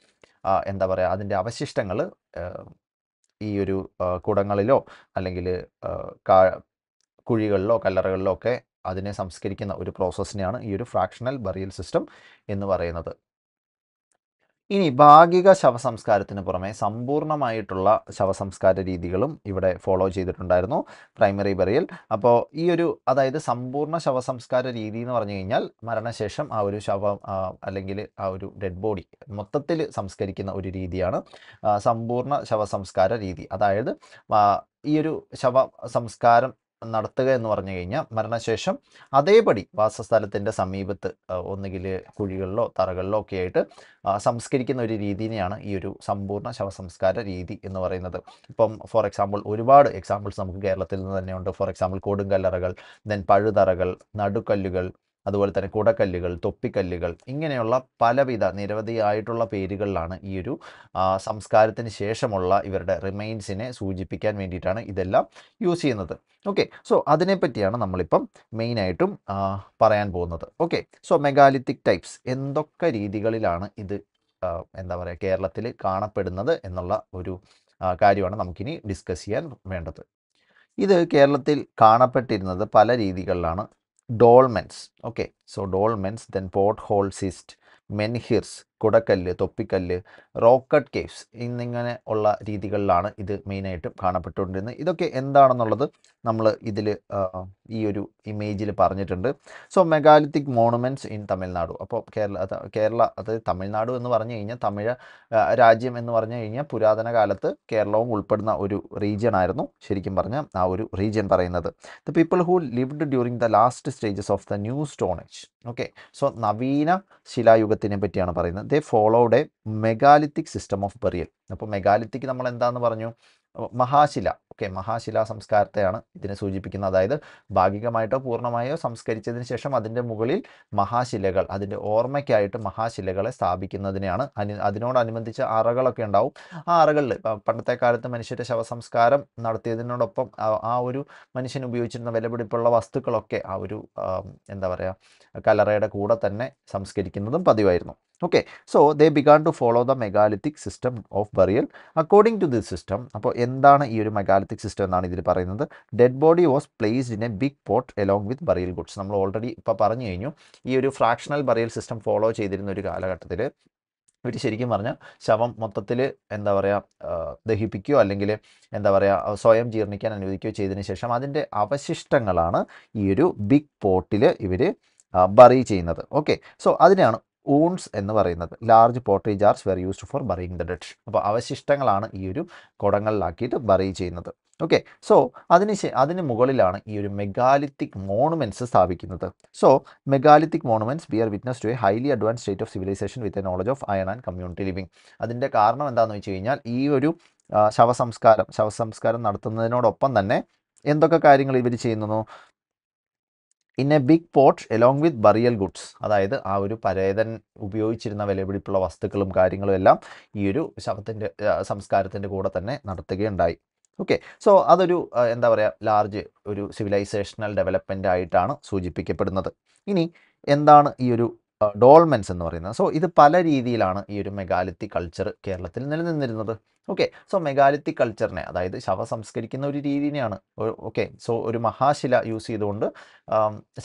എന്താ പറയുക അതിൻ്റെ അവശിഷ്ടങ്ങൾ ഈ ഒരു കുടങ്ങളിലോ അല്ലെങ്കിൽ കാ കുഴികളിലോ കല്ലറകളിലോ ഒക്കെ അതിനെ സംസ്കരിക്കുന്ന ഒരു പ്രോസസ്സിനെയാണ് ഈ ഒരു ഫ്രാക്ഷണൽ ബറിയൽ സിസ്റ്റം എന്ന് പറയുന്നത് ഇനി ഭാഗിക ശവസംസ്കാരത്തിന് പുറമെ സമ്പൂർണ്ണമായിട്ടുള്ള ശവസംസ്കാര രീതികളും ഇവിടെ ഫോളോ ചെയ്തിട്ടുണ്ടായിരുന്നു പ്രൈമറി ബറിയൽ അപ്പോൾ ഈ ഒരു അതായത് സമ്പൂർണ്ണ ശവസംസ്കാര രീതി എന്ന് പറഞ്ഞു കഴിഞ്ഞാൽ മരണശേഷം ആ ഒരു ശവം അല്ലെങ്കിൽ ആ ഒരു ഡെഡ് ബോഡി മൊത്തത്തിൽ സംസ്കരിക്കുന്ന ഒരു രീതിയാണ് സമ്പൂർണ്ണ ശവസംസ്കാര രീതി അതായത് ഈ ഒരു ശവ സംസ്കാരം നടത്തുക എന്ന് പറഞ്ഞു കഴിഞ്ഞാൽ മരണശേഷം അതേപടി വാസസ്ഥലത്തിൻ്റെ സമീപത്ത് ഒന്നുകിൽ കുഴികളിലോ തറകളിലോ ഒക്കെ ആയിട്ട് സംസ്കരിക്കുന്ന ഒരു രീതിനെയാണ് ഈ ഒരു സമ്പൂർണ്ണ ശവസംസ്കാര രീതി എന്ന് പറയുന്നത് ഇപ്പം ഫോർ എക്സാമ്പിൾ ഒരുപാട് എക്സാമ്പിൾസ് നമുക്ക് കേരളത്തിൽ നിന്ന് തന്നെയുണ്ട് ഫോർ എക്സാമ്പിൾ കൊടുങ്കല്ലറകൾ ദെൻ പഴുതറകൾ നടുക്കല്ലുകൾ അതുപോലെ തന്നെ കുടക്കല്ലുകൾ തൊപ്പിക്കല്ലുകൾ ഇങ്ങനെയുള്ള പലവിധ നിരവധിയായിട്ടുള്ള പേരുകളിലാണ് ഈ ഒരു സംസ്കാരത്തിന് ശേഷമുള്ള ഇവരുടെ റിമൈൻസിനെ സൂചിപ്പിക്കാൻ വേണ്ടിയിട്ടാണ് ഇതെല്ലാം യൂസ് ചെയ്യുന്നത് ഓക്കെ സോ അതിനെപ്പറ്റിയാണ് നമ്മളിപ്പം മെയിനായിട്ടും പറയാൻ പോകുന്നത് ഓക്കെ സോ മെഗാലിത്തിക് ടൈപ്സ് എന്തൊക്കെ രീതികളിലാണ് ഇത് എന്താ പറയുക കേരളത്തിൽ കാണപ്പെടുന്നത് എന്നുള്ള ഒരു കാര്യമാണ് നമുക്കിനി ഡിസ്കസ് ചെയ്യാൻ വേണ്ടത് ഇത് കേരളത്തിൽ കാണപ്പെട്ടിരുന്നത് പല രീതികളിലാണ് dolmens okay so dolmens then pothole cyst menhirs കുടക്കല്ല് തൊപ്പിക്കല്ല് റോക്കറ്റ് കേവ്സ് എന്നിങ്ങനെ ഉള്ള രീതികളിലാണ് ഇത് മെയിനായിട്ടും കാണപ്പെട്ടുകൊണ്ടിരുന്നത് ഇതൊക്കെ എന്താണെന്നുള്ളത് നമ്മൾ ഇതിൽ ഈ ഒരു ഇമേജിൽ പറഞ്ഞിട്ടുണ്ട് so megalithic monuments in Tamil Nadu അപ്പോൾ കേരള കേരള അതായത് തമിഴ്നാട് എന്ന് പറഞ്ഞു കഴിഞ്ഞാൽ തമിഴ് രാജ്യം എന്ന് പറഞ്ഞു കഴിഞ്ഞാൽ പുരാതന കാലത്ത് കേരളവും ഉൾപ്പെടുന്ന ഒരു റീജിയൻ ആയിരുന്നു ശരിക്കും പറഞ്ഞാൽ ആ ഒരു റീജിയൻ പറയുന്നത് the people who lived during the last stages of the new stone age okay so നവീന ശിലായുഗത്തിനെ പറ്റിയാണ് പറയുന്നത് they followed a megalithic system of burial അപ്പോൾ മെഗാലിത്തിക് നമ്മൾ എന്താന്ന് പറഞ്ഞു മഹാശില ഓക്കെ മഹാശില സംസ്കാരത്തെയാണ് ഇതിനെ സൂചിപ്പിക്കുന്നത് അതായത് ഭാഗികമായിട്ടോ പൂർണ്ണമായോ സംസ്കരിച്ചതിന് ശേഷം അതിൻ്റെ മുകളിൽ മഹാശിലകൾ അതിൻ്റെ ഓർമ്മയ്ക്കായിട്ട് മഹാശിലകളെ സ്ഥാപിക്കുന്നതിനെയാണ് അനു അതിനോടനുബന്ധിച്ച് അറകളൊക്കെ ഉണ്ടാവും ആ അറകളിൽ പണ്ടത്തെ കാലത്ത് മനുഷ്യരുടെ ശവസംസ്കാരം നടത്തിയതിനോടൊപ്പം ആ ഒരു മനുഷ്യൻ ഉപയോഗിച്ചിരുന്ന വിലപിടിപ്പുള്ള വസ്തുക്കളൊക്കെ ആ ഒരു എന്താ പറയുക കലറയുടെ കൂടെ തന്നെ സംസ്കരിക്കുന്നതും പതിവായിരുന്നു okay so they began to follow the megalithic system of burial according to this system അപ്പോൾ എന്താണ് ഈ ഒരു മെഗാലിത്തിക് സിസ്റ്റം എന്നാണ് ഇതിൽ പറയുന്നത് dead body was placed in a big pot along with burial goods നമ്മൾ ഓൾറെഡി ഇപ്പോൾ പറഞ്ഞു കഴിഞ്ഞു ഈ ഒരു ഫ്രാക്ഷണൽ ബറിയൽ സിസ്റ്റം ഫോളോ ചെയ്തിരുന്ന ഒരു കാലഘട്ടത്തിൽ ഇവർ ശരിക്കും പറഞ്ഞാൽ ശവം മൊത്തത്തിൽ എന്താ പറയുക ദഹിപ്പിക്കുകയോ അല്ലെങ്കിൽ എന്താ പറയുക സ്വയം ജീർണിക്കാൻ അനുവദിക്കുകയോ ചെയ്തതിന് ശേഷം അതിൻ്റെ അവശിഷ്ടങ്ങളാണ് ഈ ഒരു ബിഗ് പോട്ടിൽ ഇവർ ബറി ചെയ്യുന്നത് ഓക്കെ സോ അതിനാണ് ഊൺസ് എന്ന് പറയുന്നത് large pottery jars were used for burying the dead അപ്പോൾ അവശിഷ്ടങ്ങളാണ് ഈ ഒരു കുടങ്ങളിലാക്കിയിട്ട് ബറി ചെയ്യുന്നത് ഓക്കെ സോ അതിന് അതിന് മുകളിലാണ് ഈ ഒരു മെഗാലിത്തിക് മോണുമെൻറ്റ്സ് സ്ഥാപിക്കുന്നത് so megalithic monuments bear witness to a highly advance state of civilisation with a knowledge of iron and community living അതിൻ്റെ കാരണം എന്താണെന്ന് വെച്ച് കഴിഞ്ഞാൽ ഈ ഒരു ശവസംസ്കാരം ശവസംസ്കാരം നടത്തുന്നതിനോടൊപ്പം തന്നെ എന്തൊക്കെ കാര്യങ്ങൾ ഇവർ ചെയ്യുന്നു in a big pot along with burial goods അതായത് ആ ഒരു പരേതൻ ഉപയോഗിച്ചിരുന്ന വിലപിടിപ്പുള്ള വസ്തുക്കളും കാര്യങ്ങളും എല്ലാം ഈ ഒരു ശവത്തിൻ്റെ സംസ്കാരത്തിൻ്റെ കൂടെ തന്നെ നടത്തുകയുണ്ടായി ഓക്കെ സോ അതൊരു എന്താ പറയുക ലാർജ് ഒരു സിവിലൈസേഷണൽ ഡെവലപ്മെൻ്റ് ആയിട്ടാണ് സൂചിപ്പിക്കപ്പെടുന്നത് ഇനി എന്താണ് ഈ ഒരു ഡോൾമെൻസ് എന്ന് പറയുന്നത് സോ ഇത് പല രീതിയിലാണ് ഈ ഒരു മെഗാലിത്തി കൾച്ചർ കേരളത്തിൽ നിലനിന്നിരുന്നത് ഓക്കെ സോ മെഗാലിത്തിക് കൾച്ചറിനെ അതായത് ശവ സംസ്കരിക്കുന്ന ഒരു രീതിയാണ് ഓക്കെ സോ ഒരു മഹാശില യൂസ് ചെയ്തുകൊണ്ട്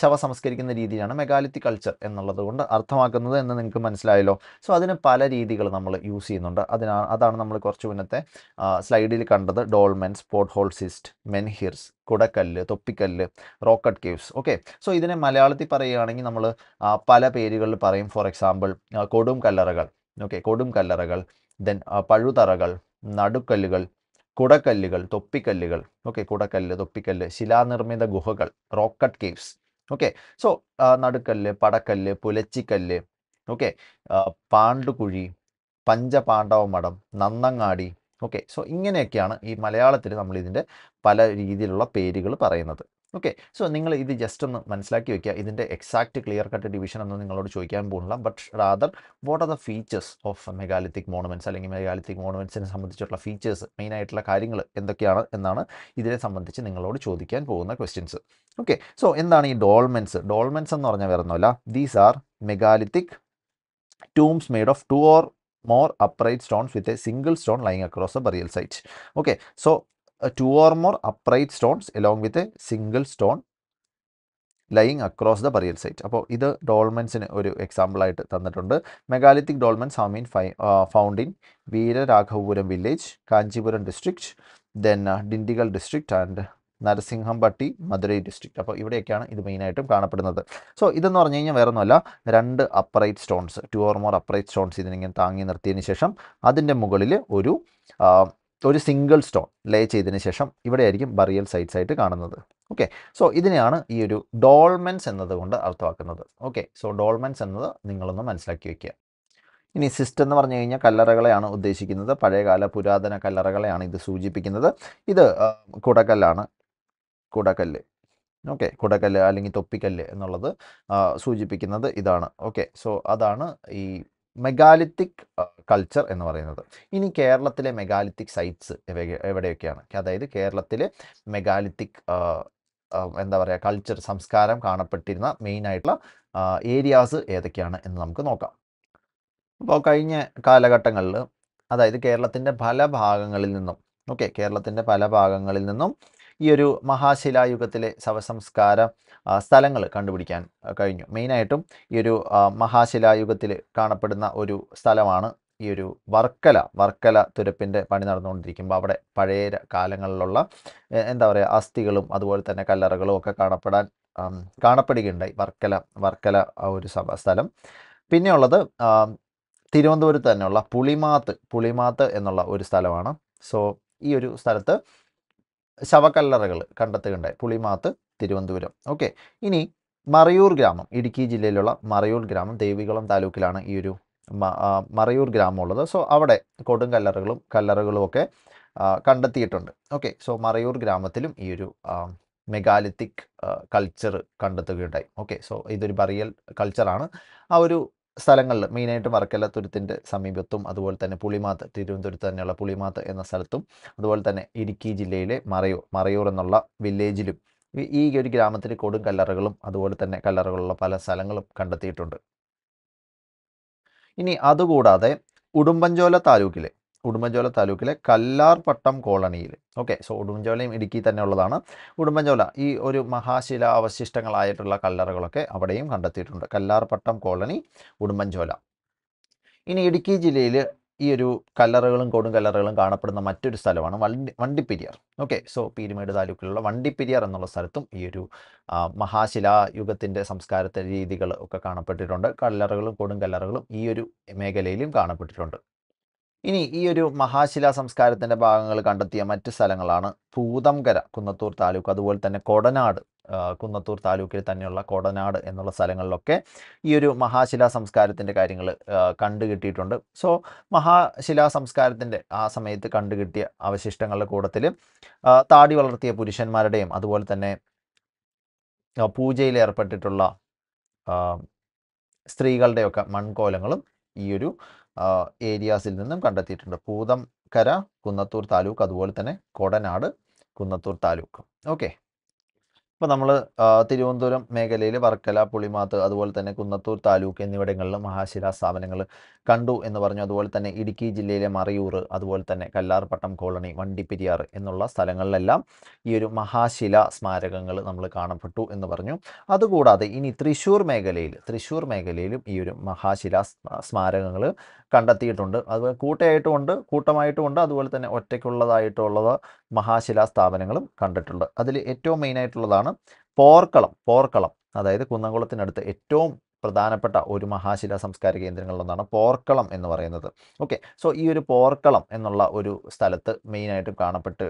ശവ സംസ്കരിക്കുന്ന രീതിയാണ് മെഗാലിത്തിക് കൾച്ചർ എന്നുള്ളത് കൊണ്ട് അർത്ഥമാക്കുന്നത് എന്ന് നിങ്ങൾക്ക് മനസ്സിലായല്ലോ സോ അതിന് പല രീതികൾ നമ്മൾ യൂസ് ചെയ്യുന്നുണ്ട് അതിനാ അതാണ് നമ്മൾ കുറച്ച് മുന്നത്തെ സ്ലൈഡിൽ കണ്ടത് dolmens pothole cist menhirs കുടക്കല്ല് തൊപ്പിക്കല്ല് റോക്കറ്റ് കേവ്സ് ഓക്കെ സോ ഇതിനെ മലയാളത്തിൽ പറയുകയാണെങ്കിൽ നമ്മൾ പല പേരുകളിൽ പറയും ഫോർ എക്സാമ്പിൾ കൊടും കല്ലറകൾ ഓക്കെ കൊടും കല്ലറകൾ ദെൻ പഴുതറകൾ നടുക്കല്ലുകൾ കുടക്കല്ലുകൾ തൊപ്പിക്കല്ലുകൾ ഓക്കെ കുടക്കല്ല് തൊപ്പിക്കല്ല് ശിലാനിർമ്മിത ഗുഹകൾ റോക്കറ്റ് കേവ്സ് ഓക്കെ സോ നടുക്കല്ല് പടക്കല്ല് പുലച്ചിക്കല്ല് ഓക്കെ പാണ്ടുകുഴി പഞ്ചപാണ്ഡവ മഠം നന്നങ്ങാടി ഓക്കെ സോ ഇങ്ങനെയൊക്കെയാണ് ഈ മലയാളത്തിൽ നമ്മൾ ഇതിൻ്റെ പല രീതിയിലുള്ള പേരുകൾ പറയുന്നത് ഓക്കെ സോ നിങ്ങൾ ഇത് ജസ്റ്റ് ഒന്ന് മനസ്സിലാക്കി വെക്കുക ഇതിൻ്റെ എക്സാക്റ്റ് ക്ലിയർ കട്ട് ഡിവിഷൻ ഒന്നും നിങ്ങളോട് ചോദിക്കാൻ പോകുന്നില്ല but rather what are the features of megalithic monuments അല്ലെങ്കിൽ മെഗാലിത്തിക് മോണമെൻറ്റ്സിനെ സംബന്ധിച്ചുള്ള ഫീച്ചേഴ്സ് മെയിൻ ആയിട്ടുള്ള കാര്യങ്ങൾ എന്തൊക്കെയാണ് എന്നാണ് ഇതിനെ സംബന്ധിച്ച് നിങ്ങളോട് ചോദിക്കാൻ പോകുന്ന ക്വസ്റ്റ്യൻസ് ഓക്കെ സോ എന്താണ് ഈ ഡോൾമെൻസ് ഡോൾമെൻസ് എന്ന് പറഞ്ഞാൽ വരുന്നില്ല these are megalithic tombs made of two or more upright stones with a single stone lying across the burial site. Okay, so uh, two or more upright stones along with a single stone lying across the burial site അപ്പോൾ ഇത് ഡോൾമെൻസിന് ഒരു എക്സാമ്പിളായിട്ട് തന്നിട്ടുണ്ട് megalithic dolmens ഹമീൻ ഫൈ found in Veeraraghavapuram village Kanchipuram district then Dindigul district and Narasimhampatti Madurai district അപ്പോൾ ഇവിടെയൊക്കെയാണ് ഇത് മെയിനായിട്ടും കാണപ്പെടുന്നത് സോ ഇതെന്ന് പറഞ്ഞു കഴിഞ്ഞാൽ വേറെ ഒന്നുമല്ല രണ്ട് upright stones two or more upright stones ഇതിനിങ്ങനെ താങ്ങി നിർത്തിയതിന് ശേഷം അതിൻ്റെ മുകളിൽ ഒരു ഒരു സിംഗിൾ സ്റ്റോൺ ലേ ചെയ്തതിന് ശേഷം ഇവിടെയായിരിക്കും ബറിയൽ സൈറ്റ്സ് ആയിട്ട് കാണുന്നത് ഓക്കെ സോ ഇതിനെയാണ് ഈ ഒരു ഡോൾമെൻസ് എന്നതുകൊണ്ട് അർത്ഥമാക്കുന്നത് ഓക്കെ സോ ഡോൾമെൻസ് എന്നത് നിങ്ങളൊന്ന് മനസ്സിലാക്കി വയ്ക്കുക ഇനി സിസ്റ്റ് എന്ന് പറഞ്ഞു കഴിഞ്ഞാൽ കല്ലറകളെയാണ് ഉദ്ദേശിക്കുന്നത് പഴയകാല പുരാതന കല്ലറകളെയാണ് ഇത് സൂചിപ്പിക്കുന്നത് ഇത് കുടകല്ലാണ് കുടക്കല്ല് ഓക്കെ കുടക്കല്ല് അല്ലെങ്കിൽ തൊപ്പിക്കല്ല് എന്നുള്ളത് സൂചിപ്പിക്കുന്നത് ഇതാണ് ഓക്കെ സോ അതാണ് ഈ മെഗാലിത്തിക് കൾച്ചർ എന്ന് പറയുന്നത് ഇനി കേരളത്തിലെ മെഗാലിത്തിക് സൈറ്റ്സ് എവിടെയൊക്കെയാണ് അതായത് കേരളത്തിലെ മെഗാലിത്തിക് എന്താ പറയുക കൾച്ചർ സംസ്കാരം കാണപ്പെട്ടിരുന്ന മെയിൻ ആയിട്ടുള്ള ഏരിയാസ് ഏതൊക്കെയാണ് എന്ന് നമുക്ക് നോക്കാം അപ്പോൾ കഴിഞ്ഞ കാലഘട്ടങ്ങളിൽ അതായത് കേരളത്തിൻ്റെ പല ഭാഗങ്ങളിൽ നിന്നും ഓക്കെ കേരളത്തിൻ്റെ പല ഭാഗങ്ങളിൽ നിന്നും ഈ ഒരു മഹാശിലായുഗത്തിലെ ശവസംസ്കാര സ്ഥലങ്ങൾ കണ്ടുപിടിക്കാൻ കഴിഞ്ഞു മെയിനായിട്ടും ഈ ഒരു മഹാശിലായുഗത്തിൽ കാണപ്പെടുന്ന ഒരു സ്ഥലമാണ് ഈ ഒരു വർക്കല വർക്കല തുരപ്പിൻ്റെ പണി നടന്നുകൊണ്ടിരിക്കുമ്പോൾ അവിടെ പഴയ കാലങ്ങളിലുള്ള എന്താ പറയുക അസ്ഥികളും അതുപോലെ തന്നെ കല്ലറകളും ഒക്കെ കാണപ്പെടാൻ കാണപ്പെടുകയുണ്ടായി വർക്കല വർക്കല ഒരു സ്ഥലം പിന്നെയുള്ളത് തിരുവനന്തപുരത്ത് തന്നെയുള്ള പുളിമാത്ത് പുളിമാത്ത് എന്നുള്ള ഒരു സ്ഥലമാണ് സോ ഈ ഒരു സ്ഥലത്ത് ശവക്കല്ലറകൾ കണ്ടെത്തുകയുണ്ടായി പുളിമാത്ത് തിരുവനന്തപുരം ഓക്കെ ഇനി മറയൂർ ഗ്രാമം ഇടുക്കി ജില്ലയിലുള്ള മറയൂർ ഗ്രാമം ദേവികുളം താലൂക്കിലാണ് ഈ ഒരു മറയൂർ ഗ്രാമമുള്ളത് സോ അവിടെ കൊടും കല്ലറകളും കല്ലറകളും ഒക്കെ കണ്ടെത്തിയിട്ടുണ്ട് ഓക്കെ സോ മറയൂർ ഗ്രാമത്തിലും ഈ ഒരു മെഗാലിത്തിക് കൾച്ചർ കണ്ടെത്തുകയുണ്ടായി ഓക്കെ സോ ഇതൊരു ബറിയൽ കൾച്ചറാണ് ആ ഒരു സ്ഥലങ്ങളിൽ മെയിനായിട്ട് വർക്കല തുരുത്തിൻ്റെ സമീപത്തും അതുപോലെ തന്നെ പുളിമാത്ത് തിരുവനന്തപുരത്ത് തന്നെയുള്ള പുളിമാത്ത് എന്ന സ്ഥലത്തും അതുപോലെ തന്നെ ഇടുക്കി ജില്ലയിലെ മറയൂർ മറയൂർ എന്നുള്ള വില്ലേജിലും ഈ ഒരു ഗ്രാമത്തിൽ കൊടും കല്ലറകളും അതുപോലെ തന്നെ കല്ലറകളുള്ള പല സ്ഥലങ്ങളും കണ്ടെത്തിയിട്ടുണ്ട് ഇനി അതുകൂടാതെ ഉടുമ്പൻചോല താലൂക്കിലെ ഉടുമ്പൻചോല താലൂക്കിലെ കല്ലാർപട്ടം കോളനിയിൽ ഓക്കെ സോ ഉടുമ്പൻചോലയും ഇടുക്കി തന്നെ ഉള്ളതാണ് ഉടുമ്പൻചോല ഈ ഒരു മഹാശില അവശിഷ്ടങ്ങളായിട്ടുള്ള കല്ലറകളൊക്കെ അവിടെയും കണ്ടെത്തിയിട്ടുണ്ട് കല്ലാർപട്ടം കോളനി ഉടുമ്പൻചോല ഇനി ഇടുക്കി ജില്ലയിൽ ഈ ഒരു കല്ലറകളും കല്ലറുകളും കാണപ്പെടുന്ന മറ്റൊരു സ്ഥലമാണ് വണ്ടി വണ്ടിപ്പിരിയർ ഓക്കെ സോ പീരുമേട് താലൂക്കിലുള്ള വണ്ടിപ്പിരിയർ എന്നുള്ള സ്ഥലത്തും ഈ ഒരു മഹാശിലായുഗത്തിൻ്റെ സംസ്കാരത്തെ രീതികൾ ഒക്കെ കാണപ്പെട്ടിട്ടുണ്ട് കല്ലറകളും കല്ലറുകളും ഈ ഒരു മേഖലയിലും കാണപ്പെട്ടിട്ടുണ്ട് ഇനി ഈ ഒരു മഹാശിലാ സംസ്കാരത്തിൻ്റെ ഭാഗങ്ങൾ കണ്ടെത്തിയ മറ്റ് സ്ഥലങ്ങളാണ് പൂതംകര കുന്നത്തൂർ താലൂക്ക് അതുപോലെ തന്നെ കൊടനാട് കുന്നത്തൂർ താലൂക്കിൽ തന്നെയുള്ള കൊടനാട് എന്നുള്ള സ്ഥലങ്ങളിലൊക്കെ ഈ ഒരു മഹാശിലാ സംസ്കാരത്തിൻ്റെ കാര്യങ്ങൾ കണ്ടുകിട്ടിയിട്ടുണ്ട് സോ മഹാശിലാ സംസ്കാരത്തിൻ്റെ ആ സമയത്ത് കണ്ടുകിട്ടിയ അവശിഷ്ടങ്ങളുടെ കൂട്ടത്തിൽ താടി വളർത്തിയ പുരുഷന്മാരുടെയും അതുപോലെ തന്നെ പൂജയിൽ ഏർപ്പെട്ടിട്ടുള്ള സ്ത്രീകളുടെയൊക്കെ മൺകോലങ്ങളും ഈ ഒരു ഏരിയാസിൽ നിന്നും കണ്ടെത്തിയിട്ടുണ്ട് കര കുന്നത്തൂർ താലൂക്ക് അതുപോലെ തന്നെ കൊടനാട് കുന്നത്തൂർ താലൂക്ക് ഓക്കെ ഇപ്പോൾ നമ്മൾ തിരുവനന്തപുരം മേഖലയിൽ വർക്കല പുളിമാത്ത് അതുപോലെ തന്നെ കുന്നത്തൂർ താലൂക്ക് എന്നിവിടങ്ങളിൽ മഹാശില സ്ഥാപനങ്ങൾ കണ്ടു എന്ന് പറഞ്ഞു അതുപോലെ തന്നെ ഇടുക്കി ജില്ലയിലെ മറയൂർ അതുപോലെ തന്നെ കല്ലാർപട്ടം കോളനി വണ്ടിപ്പെരിയാർ എന്നുള്ള സ്ഥലങ്ങളിലെല്ലാം ഈ ഒരു മഹാശില സ്മാരകങ്ങൾ നമ്മൾ കാണപ്പെട്ടു എന്ന് പറഞ്ഞു അതുകൂടാതെ ഇനി തൃശ്ശൂർ മേഖലയിൽ തൃശ്ശൂർ മേഖലയിലും ഈ ഒരു മഹാശില സ്മാരകങ്ങൾ കണ്ടെത്തിയിട്ടുണ്ട് അതുപോലെ കൂട്ടയായിട്ടുമുണ്ട് കൂട്ടമായിട്ടുമുണ്ട് അതുപോലെ തന്നെ ഒറ്റയ്ക്കുള്ളതായിട്ടുള്ളത് മഹാശില സ്ഥാപനങ്ങളും കണ്ടിട്ടുണ്ട് അതിൽ ഏറ്റവും മെയിനായിട്ടുള്ളതാണ് എന്നുള്ളതാണ് പോർക്കളം പോർക്കളം അതായത് കുന്നംകുളത്തിനടുത്ത് ഏറ്റവും പ്രധാനപ്പെട്ട ഒരു മഹാശില സംസ്കാര കേന്ദ്രങ്ങളിലൊന്നാണ് പോർക്കളം എന്ന് പറയുന്നത് ഓക്കെ സോ ഈ ഒരു പോർക്കളം എന്നുള്ള ഒരു സ്ഥലത്ത് മെയിനായിട്ട് കാണപ്പെട്ട്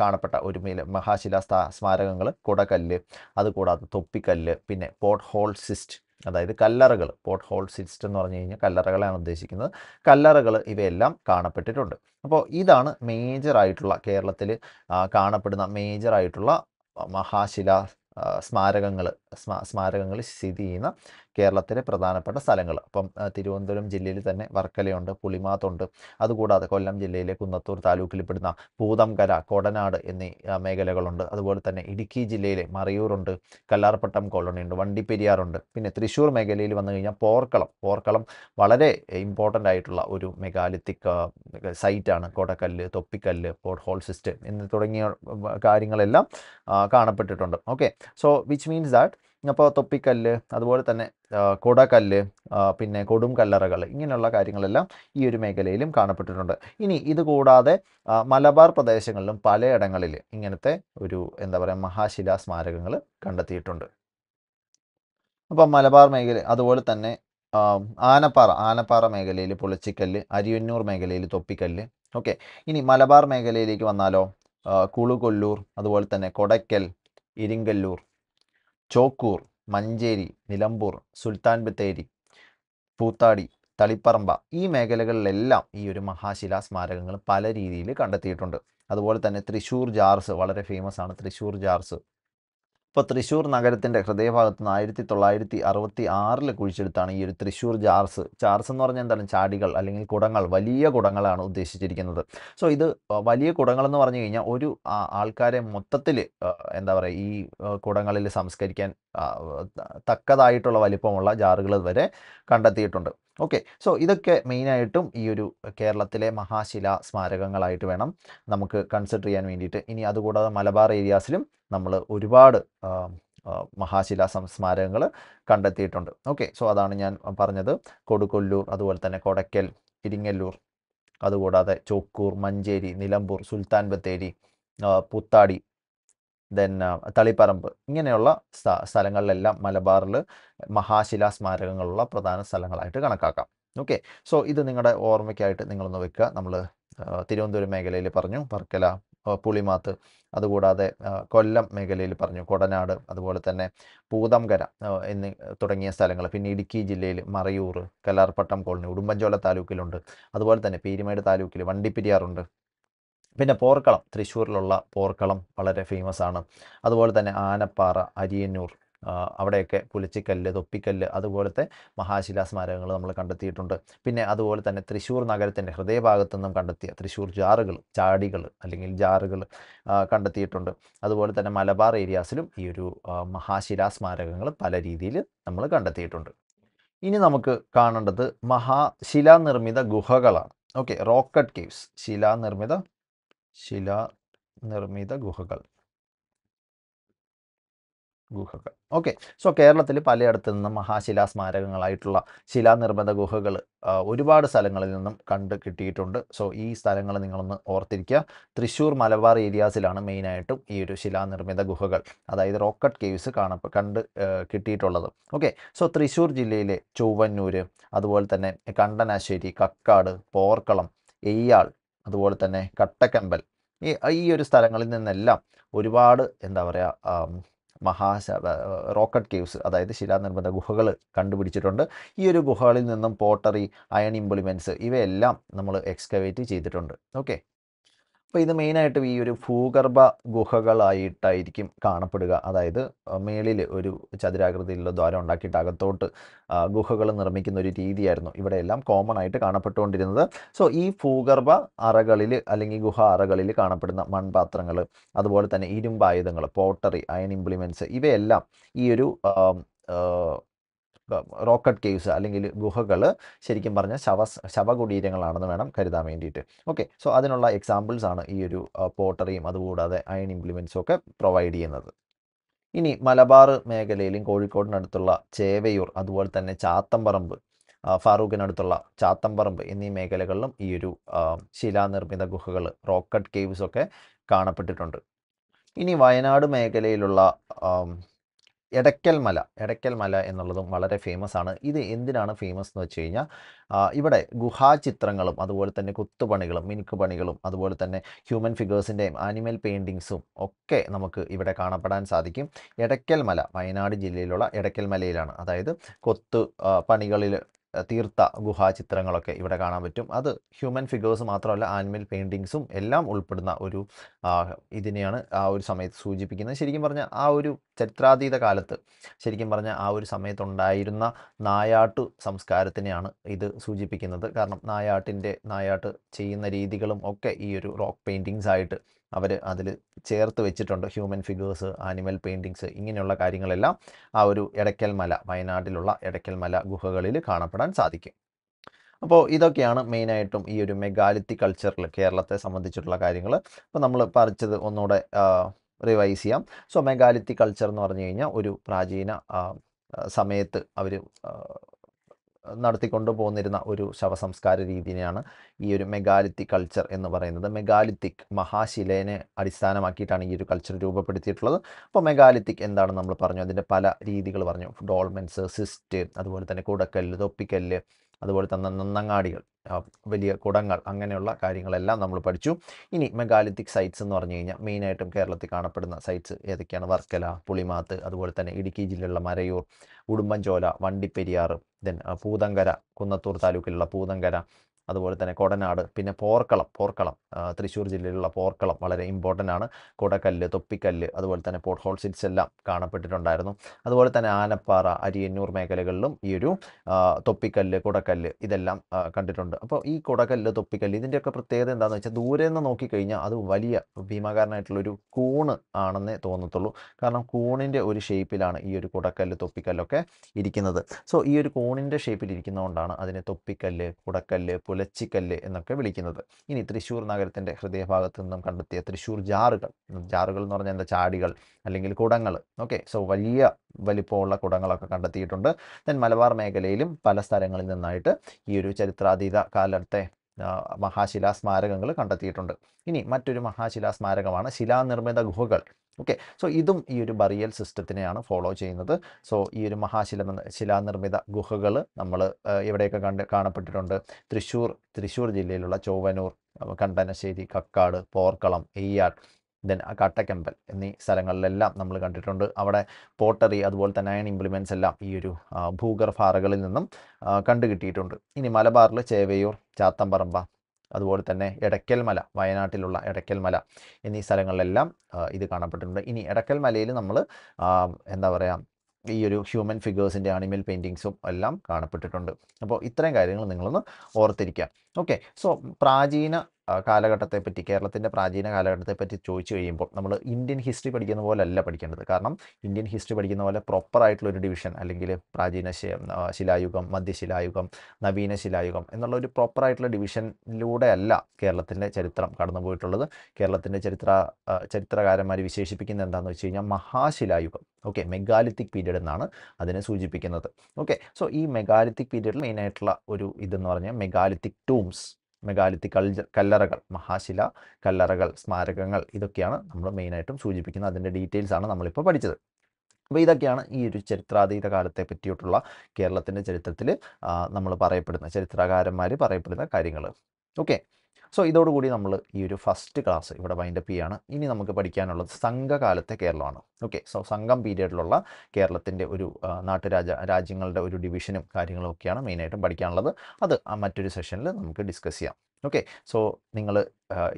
കാണപ്പെട്ട ഒരു മഹാശില സ്മാരകങ്ങൾ കുടകല്ല് അതുകൂടാതെ തൊപ്പിക്കല്ല് പിന്നെ പോട്ട് ഹോൾ സിസ്റ്റ് അതായത് കല്ലറകൾ പോട്ട് ഹോൾ സിസ്റ്റ് എന്ന് പറഞ്ഞു കഴിഞ്ഞാൽ കല്ലറകളാണ് ഉദ്ദേശിക്കുന്നത് കല്ലറകൾ ഇവയെല്ലാം കാണപ്പെട്ടിട്ടുണ്ട് അപ്പോൾ ഇതാണ് മേജറായിട്ടുള്ള ആയിട്ടുള്ള കേരളത്തിൽ കാണപ്പെടുന്ന മേജറായിട്ടുള്ള ആയിട്ടുള്ള മഹാശില സ്മാരകങ്ങൾ സ്മാരകങ്ങൾ സ്ഥിതി ചെയ്യുന്ന കേരളത്തിലെ പ്രധാനപ്പെട്ട സ്ഥലങ്ങൾ അപ്പം തിരുവനന്തപുരം ജില്ലയിൽ തന്നെ വർക്കലയുണ്ട് പുളിമാത്തുണ്ട് അതുകൂടാതെ കൊല്ലം ജില്ലയിലെ കുന്നത്തൂർ താലൂക്കിൽ പെടുന്ന പൂതംകര കൊടനാട് എന്നീ മേഖലകളുണ്ട് അതുപോലെ തന്നെ ഇടുക്കി ജില്ലയിലെ മറയൂറുണ്ട് കല്ലാർപ്പട്ടം കോളനിയുണ്ട് വണ്ടിപ്പെരിയാറുണ്ട് പിന്നെ തൃശ്ശൂർ മേഖലയിൽ വന്നു കഴിഞ്ഞാൽ പോർക്കളം പോർക്കളം വളരെ ഇമ്പോർട്ടൻ്റ് ആയിട്ടുള്ള ഒരു മെഗാലിത്തിക് സൈറ്റാണ് കോടക്കല്ല് തൊപ്പിക്കല്ല് പോർട്ട് ഹോൾ സിസ്റ്റം എന്ന് തുടങ്ങിയ കാര്യങ്ങളെല്ലാം കാണപ്പെട്ടിട്ടുണ്ട് okay so which means that അപ്പോൾ തൊപ്പിക്കല്ല് അതുപോലെ തന്നെ കൊടക്കല്ല് പിന്നെ കൊടും കല്ലറകൾ ഇങ്ങനെയുള്ള കാര്യങ്ങളെല്ലാം ഈ ഒരു മേഖലയിലും കാണപ്പെട്ടിട്ടുണ്ട് ഇനി ഇതുകൂടാതെ കൂടാതെ മലബാർ പ്രദേശങ്ങളിലും പലയിടങ്ങളിൽ ഇങ്ങനത്തെ ഒരു എന്താ പറയുക മഹാശിലാ സ്മാരകങ്ങൾ കണ്ടെത്തിയിട്ടുണ്ട് അപ്പോൾ മലബാർ മേഖല അതുപോലെ തന്നെ ആനപ്പാറ ആനപ്പാറ മേഖലയിൽ പൊളിച്ചിക്കല്ല് അരിയന്നൂർ മേഖലയിൽ തൊപ്പിക്കല്ല് ഓക്കെ ഇനി മലബാർ മേഖലയിലേക്ക് വന്നാലോ കുളുകൊല്ലൂർ അതുപോലെ തന്നെ കൊടയ്ക്കൽ ഇരിങ്കല്ലൂർ ചോക്കൂർ മഞ്ചേരി നിലമ്പൂർ സുൽത്താൻ ബത്തേരി പൂത്താടി തളിപ്പറമ്പ ഈ മേഖലകളിലെല്ലാം ഈ ഒരു മഹാശിലാ സ്മാരകങ്ങൾ പല രീതിയിൽ കണ്ടെത്തിയിട്ടുണ്ട് അതുപോലെ തന്നെ തൃശ്ശൂർ ജാർസ് വളരെ ഫേമസ് ആണ് തൃശ്ശൂർ ജാർസ് ഇപ്പോൾ തൃശ്ശൂർ നഗരത്തിൻ്റെ ഹൃദയഭാഗത്ത് നിന്ന് ആയിരത്തി തൊള്ളായിരത്തി അറുപത്തി ആറിൽ കുഴിച്ചെടുത്താണ് ഈ ഒരു തൃശ്ശൂർ ജാർസ് ചാർസ് എന്ന് പറഞ്ഞാൽ എന്താണ് ചാടികൾ അല്ലെങ്കിൽ കുടങ്ങൾ വലിയ കുടങ്ങളാണ് ഉദ്ദേശിച്ചിരിക്കുന്നത് സോ ഇത് വലിയ കുടങ്ങൾ എന്ന് പറഞ്ഞു കഴിഞ്ഞാൽ ഒരു ആൾക്കാരെ മൊത്തത്തിൽ എന്താ പറയുക ഈ കുടങ്ങളിൽ സംസ്കരിക്കാൻ തക്കതായിട്ടുള്ള വലിപ്പമുള്ള ജാറുകൾ വരെ കണ്ടെത്തിയിട്ടുണ്ട് ഓക്കെ സോ ഇതൊക്കെ മെയിനായിട്ടും ഈ ഒരു കേരളത്തിലെ മഹാശില സ്മാരകങ്ങളായിട്ട് വേണം നമുക്ക് കൺസിഡർ ചെയ്യാൻ വേണ്ടിയിട്ട് ഇനി അതുകൂടാതെ മലബാർ ഏരിയാസിലും നമ്മൾ ഒരുപാട് മഹാശില സ്മാരകങ്ങൾ കണ്ടെത്തിയിട്ടുണ്ട് ഓക്കെ സോ അതാണ് ഞാൻ പറഞ്ഞത് കൊടുക്കൊല്ലൂർ അതുപോലെ തന്നെ കൊടക്കൽ ഇരിങ്ങല്ലൂർ അതുകൂടാതെ ചോക്കൂർ മഞ്ചേരി നിലമ്പൂർ സുൽത്താൻ ബത്തേരി പുത്താടി ദെൻ തളിപ്പറമ്പ് ഇങ്ങനെയുള്ള സ്ഥലങ്ങളിലെല്ലാം മലബാറിൽ മഹാശിലാ സ്മാരകങ്ങളുള്ള പ്രധാന സ്ഥലങ്ങളായിട്ട് കണക്കാക്കാം ഓക്കെ സോ ഇത് നിങ്ങളുടെ ഓർമ്മയ്ക്കായിട്ട് നിങ്ങളൊന്ന് വെക്കുക നമ്മൾ തിരുവനന്തപുരം മേഖലയിൽ പറഞ്ഞു വർക്കല പുളിമാത്ത് അതുകൂടാതെ കൊല്ലം മേഖലയിൽ പറഞ്ഞു കൊടനാട് അതുപോലെ തന്നെ പൂതംകര എന്നീ തുടങ്ങിയ സ്ഥലങ്ങൾ പിന്നെ ഇടുക്കി ജില്ലയിൽ മറയൂർ കല്ലാർപ്പട്ടം കോളനി ഉടുമ്പൻചോല താലൂക്കിലുണ്ട് അതുപോലെ തന്നെ പീരുമേട് താലൂക്കിൽ വണ്ടിപ്പെരിയാറുണ്ട് പിന്നെ പോർക്കളം തൃശ്ശൂരിലുള്ള പോർക്കളം വളരെ ഫേമസ് ആണ് അതുപോലെ തന്നെ ആനപ്പാറ അരിയന്നൂർ അവിടെയൊക്കെ പുലിച്ചിക്കല്ല് തൊപ്പിക്കല്ല് അതുപോലത്തെ മഹാശിലാ സ്മാരകങ്ങൾ നമ്മൾ കണ്ടെത്തിയിട്ടുണ്ട് പിന്നെ അതുപോലെ തന്നെ തൃശ്ശൂർ നഗരത്തിൻ്റെ ഹൃദയഭാഗത്തു നിന്നും കണ്ടെത്തിയ തൃശ്ശൂർ ജാറുകൾ ചാടികൾ അല്ലെങ്കിൽ ജാറുകൾ കണ്ടെത്തിയിട്ടുണ്ട് അതുപോലെ തന്നെ മലബാർ ഏരിയാസിലും ഈ ഒരു മഹാശിലാ സ്മാരകങ്ങൾ പല രീതിയിൽ നമ്മൾ കണ്ടെത്തിയിട്ടുണ്ട് ഇനി നമുക്ക് കാണേണ്ടത് മഹാശിലാനിർമ്മിത ഗുഹകളാണ് ഓക്കെ റോക്കറ്റ് കേവ്സ് ശിലാനിർമ്മിത ശിലാ നിർമ്മിത ഗുഹകൾ ഗുഹകൾ ഓക്കെ സോ കേരളത്തിൽ പലയിടത്തു നിന്നും മഹാശിലാ സ്മാരകങ്ങളായിട്ടുള്ള ശിലാനിർമ്മിത ഗുഹകൾ ഒരുപാട് സ്ഥലങ്ങളിൽ നിന്നും കണ്ട് കിട്ടിയിട്ടുണ്ട് സോ ഈ സ്ഥലങ്ങൾ നിങ്ങളൊന്ന് ഓർത്തിരിക്കുക തൃശ്ശൂർ മലബാർ ഏരിയാസിലാണ് മെയിനായിട്ടും ഈ ഒരു ശിലാനിർമ്മിത ഗുഹകൾ അതായത് റോക്കറ്റ് കേവ്സ് കാണപ്പ കണ്ട് കിട്ടിയിട്ടുള്ളത് ഓക്കെ സോ തൃശ്ശൂർ ജില്ലയിലെ ചൊവ്വന്നൂർ അതുപോലെ തന്നെ കണ്ടനാശ്ശേരി കക്കാട് പോർക്കളം എയ്യാൾ അതുപോലെ തന്നെ കട്ടക്കമ്പൽ ഈ ഈ ഒരു സ്ഥലങ്ങളിൽ നിന്നെല്ലാം ഒരുപാട് എന്താ പറയുക മഹാശ റോക്കറ്റ് കേവ്സ് അതായത് ശിലാനിർമ്മിത ഗുഹകൾ കണ്ടുപിടിച്ചിട്ടുണ്ട് ഈ ഒരു ഗുഹകളിൽ നിന്നും പോട്ടറി അയൺ ഇംപ്ലിമെൻറ്റ്സ് ഇവയെല്ലാം നമ്മൾ എക്സ്കവേറ്റ് ചെയ്തിട്ടുണ്ട് ഓക്കെ അപ്പോൾ ഇത് മെയിനായിട്ടും ഈ ഒരു ഭൂഗർഭ ഗുഹകളായിട്ടായിരിക്കും കാണപ്പെടുക അതായത് മേളിൽ ഒരു ചതുരാകൃതിയിലുള്ള ദ്വാരം ഉണ്ടാക്കിയിട്ട് അകത്തോട്ട് ഗുഹകൾ നിർമ്മിക്കുന്ന ഒരു രീതിയായിരുന്നു ഇവിടെയെല്ലാം കോമൺ ആയിട്ട് കാണപ്പെട്ടുകൊണ്ടിരുന്നത് സോ ഈ ഭൂഗർഭ അറകളിൽ അല്ലെങ്കിൽ ഗുഹ അറകളിൽ കാണപ്പെടുന്ന മൺപാത്രങ്ങൾ അതുപോലെ തന്നെ ഇരുമ്പായുധങ്ങൾ പോട്ടറി അയൺ ഇംപ്ലിമെൻറ്റ്സ് ഇവയെല്ലാം ഈ ഒരു റോക്കറ്റ് കേവ്സ് അല്ലെങ്കിൽ ഗുഹകൾ ശരിക്കും പറഞ്ഞാൽ ശവ ശവകുടീരങ്ങളാണെന്ന് വേണം കരുതാൻ വേണ്ടിയിട്ട് ഓക്കെ സോ അതിനുള്ള എക്സാമ്പിൾസ് ആണ് ഈ ഒരു പോട്ടറിയും അതുകൂടാതെ അയൺ ഇംപ്ലിമെൻറ്റ്സും ഒക്കെ പ്രൊവൈഡ് ചെയ്യുന്നത് ഇനി മലബാർ മേഖലയിലും കോഴിക്കോടിനടുത്തുള്ള ചേവയൂർ അതുപോലെ തന്നെ ചാത്തമ്പറമ്പ് ഫാറൂഖിനടുത്തുള്ള ചാത്തമ്പറമ്പ് എന്നീ മേഖലകളിലും ഈ ഒരു ശിലാനിർമ്മിത ഗുഹകൾ റോക്കറ്റ് കേവ്സ് ഒക്കെ കാണപ്പെട്ടിട്ടുണ്ട് ഇനി വയനാട് മേഖലയിലുള്ള എടയ്ക്കൽ മല എടയ്ക്കൽ മല എന്നുള്ളതും വളരെ ഫേമസ് ആണ് ഇത് എന്തിനാണ് ഫേമസ് എന്ന് വെച്ച് കഴിഞ്ഞാൽ ഇവിടെ ഗുഹാചിത്രങ്ങളും അതുപോലെ തന്നെ കുത്തുപണികളും മിനുക്ക് പണികളും അതുപോലെ തന്നെ ഹ്യൂമൻ ഫിഗേഴ്സിൻ്റെയും ആനിമൽ പെയിൻറ്റിങ്സും ഒക്കെ നമുക്ക് ഇവിടെ കാണപ്പെടാൻ സാധിക്കും എടയ്ക്കൽ മല വയനാട് ജില്ലയിലുള്ള എടയ്ക്കൽ മലയിലാണ് അതായത് കൊത്തു പണികളിൽ തീർത്ത ഗുഹാചിത്രങ്ങളൊക്കെ ഇവിടെ കാണാൻ പറ്റും അത് ഹ്യൂമൻ ഫിഗേഴ്സ് മാത്രമല്ല ആനിമൽ പെയിൻറ്റിങ്സും എല്ലാം ഉൾപ്പെടുന്ന ഒരു ഇതിനെയാണ് ആ ഒരു സമയത്ത് സൂചിപ്പിക്കുന്നത് ശരിക്കും പറഞ്ഞാൽ ആ ഒരു ചരിത്രാതീത കാലത്ത് ശരിക്കും പറഞ്ഞാൽ ആ ഒരു സമയത്തുണ്ടായിരുന്ന നായാട്ടു സംസ്കാരത്തിനെയാണ് ഇത് സൂചിപ്പിക്കുന്നത് കാരണം നായാട്ടിൻ്റെ നായാട്ട് ചെയ്യുന്ന രീതികളും ഒക്കെ ഈ ഒരു റോക്ക് പെയിൻറ്റിങ്സ് ആയിട്ട് അവർ അതിൽ ചേർത്ത് വെച്ചിട്ടുണ്ട് ഹ്യൂമൻ ഫിഗേഴ്സ് ആനിമൽ പെയിൻറ്റിങ്സ് ഇങ്ങനെയുള്ള കാര്യങ്ങളെല്ലാം ആ ഒരു എടയ്ക്കൽ മല വയനാട്ടിലുള്ള എടയ്ക്കൽ മല ഗുഹകളിൽ കാണപ്പെടാൻ സാധിക്കും അപ്പോൾ ഇതൊക്കെയാണ് മെയിനായിട്ടും ഈ ഒരു മെഗാലിത്തി കൾച്ചറിൽ കേരളത്തെ സംബന്ധിച്ചിട്ടുള്ള കാര്യങ്ങൾ അപ്പോൾ നമ്മൾ പറിച്ചത് ഒന്നുകൂടെ റിവൈസ് ചെയ്യാം സോ മെഗാലിത്തി കൾച്ചർ എന്ന് പറഞ്ഞു കഴിഞ്ഞാൽ ഒരു പ്രാചീന സമയത്ത് അവർ നടത്തിക്കൊണ്ടു പോന്നിരുന്ന ഒരു ശവസംസ്കാര രീതിയാണ് ഈ ഒരു മെഗാലിത്തിക് കൾച്ചർ എന്ന് പറയുന്നത് മെഗാലിത്തിക് മഹാശിലേനെ അടിസ്ഥാനമാക്കിയിട്ടാണ് ഈ ഒരു കൾച്ചർ രൂപപ്പെടുത്തിയിട്ടുള്ളത് അപ്പോൾ മെഗാലിത്തിക് എന്താണ് നമ്മൾ പറഞ്ഞു അതിൻ്റെ പല രീതികൾ പറഞ്ഞു ഡോൾമെൻസ് സിസ്റ്റ് അതുപോലെ തന്നെ കുടക്കല്ല് തൊപ്പിക്കല്ല് അതുപോലെ തന്നെ നന്നങ്ങാടികൾ വലിയ കുടങ്ങൾ അങ്ങനെയുള്ള കാര്യങ്ങളെല്ലാം നമ്മൾ പഠിച്ചു ഇനി മെഗാലിത്തിക് സൈറ്റ്സ് എന്ന് പറഞ്ഞു കഴിഞ്ഞാൽ മെയിനായിട്ടും കേരളത്തിൽ കാണപ്പെടുന്ന സൈറ്റ്സ് ഏതൊക്കെയാണ് വർക്കല പുളിമാത്ത് അതുപോലെ തന്നെ ഇടുക്കി ജില്ലയിലുള്ള മരയൂർ ഉടുമ്പൻചോല വണ്ടിപ്പെരിയാർ ദെൻ പൂതങ്കര കുന്നത്തൂർ താലൂക്കിലുള്ള പൂതങ്കര അതുപോലെ തന്നെ കൊടനാട് പിന്നെ പോർക്കളം പോർക്കളം തൃശ്ശൂർ ജില്ലയിലുള്ള പോർക്കളം വളരെ ഇമ്പോർട്ടൻ്റ് ആണ് കൊടക്കല്ല് തൊപ്പിക്കല്ല് അതുപോലെ തന്നെ പോർട്ട് ഹോൾ സിറ്റ്സ് എല്ലാം കാണപ്പെട്ടിട്ടുണ്ടായിരുന്നു അതുപോലെ തന്നെ ആനപ്പാറ അരിയന്നൂർ മേഖലകളിലും ഈ ഒരു തൊപ്പിക്കല്ല് കുടക്കല്ല് ഇതെല്ലാം കണ്ടിട്ടുണ്ട് അപ്പോൾ ഈ കുടക്കല്ല് തൊപ്പിക്കല്ല് ഇതിൻ്റെയൊക്കെ പ്രത്യേകത എന്താണെന്ന് വെച്ചാൽ ദൂരെ നിന്ന് നോക്കിക്കഴിഞ്ഞാൽ അത് വലിയ ഭീമാകാരനായിട്ടുള്ളൊരു കൂണ് ആണെന്നേ തോന്നത്തുള്ളൂ കാരണം കൂണിൻ്റെ ഒരു ഷേപ്പിലാണ് ഈ ഒരു കുടക്കല്ല് തൊപ്പിക്കല്ലൊക്കെ ഇരിക്കുന്നത് സോ ഈ ഒരു കൂണിൻ്റെ ഷേപ്പിൽ ഇരിക്കുന്നതുകൊണ്ടാണ് അതിനെ തൊപ്പിക്കല്ല് കുടക്കല്ല് കുലച്ചിക്കല്ല് എന്നൊക്കെ വിളിക്കുന്നത് ഇനി തൃശ്ശൂർ നഗരത്തിൻ്റെ ഹൃദയഭാഗത്തു നിന്നും കണ്ടെത്തിയ തൃശ്ശൂർ ജാറുകൾ ജാറുകൾ എന്ന് പറഞ്ഞാൽ എന്താ ചാടികൾ അല്ലെങ്കിൽ കുടങ്ങൾ ഓക്കെ സോ വലിയ വലിപ്പമുള്ള കുടങ്ങളൊക്കെ കണ്ടെത്തിയിട്ടുണ്ട് ദെൻ മലബാർ മേഖലയിലും പല സ്ഥലങ്ങളിൽ നിന്നായിട്ട് ഈ ഒരു ചരിത്രാതീത കാലത്തെ മഹാശിലാ സ്മാരകങ്ങൾ കണ്ടെത്തിയിട്ടുണ്ട് ഇനി മറ്റൊരു മഹാശിലാ സ്മാരകമാണ് ശിലാനിർമ്മിത ഗുഹകൾ ഓക്കെ സോ ഇതും ഈ ഒരു ബറിയൽ സിസ്റ്റത്തിനെയാണ് ഫോളോ ചെയ്യുന്നത് സോ ഈ ഒരു മഹാശില ശിലാനിർമ്മിത ഗുഹകൾ നമ്മൾ എവിടെയൊക്കെ കണ്ട് കാണപ്പെട്ടിട്ടുണ്ട് തൃശ്ശൂർ തൃശ്ശൂർ ജില്ലയിലുള്ള ചൊവ്വനൂർ കണ്ടനശ്ശേരി കക്കാട് പോർക്കളം എയ്യാർ ദെൻ കട്ടക്കമ്പൽ എന്നീ സ്ഥലങ്ങളിലെല്ലാം നമ്മൾ കണ്ടിട്ടുണ്ട് അവിടെ പോട്ടറി അതുപോലെ തന്നെ അയൺ ഇംപ്ലിമെൻസ് എല്ലാം ഈ ഒരു ഭൂഗർഭാറകളിൽ നിന്നും കണ്ടുകിട്ടിയിട്ടുണ്ട് ഇനി മലബാറിൽ ചേവയൂർ ചാത്തമ്പറമ്പ അതുപോലെ തന്നെ എടക്കൽ മല വയനാട്ടിലുള്ള എടക്കൽ മല എന്നീ സ്ഥലങ്ങളിലെല്ലാം ഇത് കാണപ്പെട്ടിട്ടുണ്ട് ഇനി എടക്കൽ മലയിൽ നമ്മൾ എന്താ പറയുക ഈ ഒരു ഹ്യൂമൻ ഫിഗേഴ്സിൻ്റെ അണിമൽ പെയിൻറ്റിങ്സും എല്ലാം കാണപ്പെട്ടിട്ടുണ്ട് അപ്പോൾ ഇത്രയും കാര്യങ്ങൾ നിങ്ങളൊന്ന് ഓർത്തിരിക്കുക ഓക്കെ സോ പ്രാചീന കാലഘട്ടത്തെപ്പറ്റി കേരളത്തിൻ്റെ പ്രാചീന കാലഘട്ടത്തെപ്പറ്റി ചോദിച്ചു കഴിയുമ്പോൾ നമ്മൾ ഇന്ത്യൻ ഹിസ്റ്ററി പഠിക്കുന്ന പോലെ അല്ല പഠിക്കേണ്ടത് കാരണം ഇന്ത്യൻ ഹിസ്റ്ററി പഠിക്കുന്ന പോലെ പ്രോപ്പറായിട്ടുള്ള ഒരു ഡിവിഷൻ അല്ലെങ്കിൽ പ്രാചീന ശിലായുഗം മധ്യശിലായുഗം നവീന ശിലായുഗം എന്നുള്ള ഒരു പ്രോപ്പറായിട്ടുള്ള ഡിവിഷനിലൂടെ അല്ല കേരളത്തിൻ്റെ ചരിത്രം കടന്നുപോയിട്ടുള്ളത് കേരളത്തിൻ്റെ ചരിത്ര ചരിത്രകാരന്മാർ വിശേഷിപ്പിക്കുന്നത് എന്താണെന്ന് വെച്ച് കഴിഞ്ഞാൽ മഹാശിലായുഗം ഓക്കെ മെഗാലിത്തിക് പീരീഡ് എന്നാണ് അതിനെ സൂചിപ്പിക്കുന്നത് ഓക്കെ സോ ഈ മെഗാലിത്തിക് പീരീഡിൽ മെയിനായിട്ടുള്ള ഒരു ഇതെന്ന് പറഞ്ഞാൽ മെഗാലിത്തിക് ടൂ മെഗാലിത്തി മെഗാലിത്തിക് കല്ലറകൾ മഹാശില കല്ലറകൾ സ്മാരകങ്ങൾ ഇതൊക്കെയാണ് നമ്മൾ മെയിനായിട്ടും സൂചിപ്പിക്കുന്നത് അതിൻ്റെ ഡീറ്റെയിൽസ് ആണ് നമ്മളിപ്പോൾ പഠിച്ചത് അപ്പോൾ ഇതൊക്കെയാണ് ഈ ഒരു ചരിത്രാതീത കാലത്തെ പറ്റിയിട്ടുള്ള കേരളത്തിൻ്റെ ചരിത്രത്തിൽ നമ്മൾ പറയപ്പെടുന്ന ചരിത്രകാരന്മാർ പറയപ്പെടുന്ന കാര്യങ്ങൾ ഓക്കെ സോ ഇതോടുകൂടി നമ്മൾ ഈ ഒരു ഫസ്റ്റ് ക്ലാസ് ഇവിടെ വൈൻഡപ്പ് ചെയ്യാണ് ഇനി നമുക്ക് പഠിക്കാനുള്ളത് സംഘകാലത്തെ കേരളമാണ് ഓക്കെ സോ സംഘം പീരീഡിലുള്ള കേരളത്തിൻ്റെ ഒരു നാട്ടുരാജ രാജ്യങ്ങളുടെ ഒരു ഡിവിഷനും കാര്യങ്ങളും ഒക്കെയാണ് മെയിനായിട്ടും പഠിക്കാനുള്ളത് അത് ആ മറ്റൊരു സെഷനിൽ നമുക്ക് ഡിസ്കസ് ചെയ്യാം ഓക്കെ സോ നിങ്ങൾ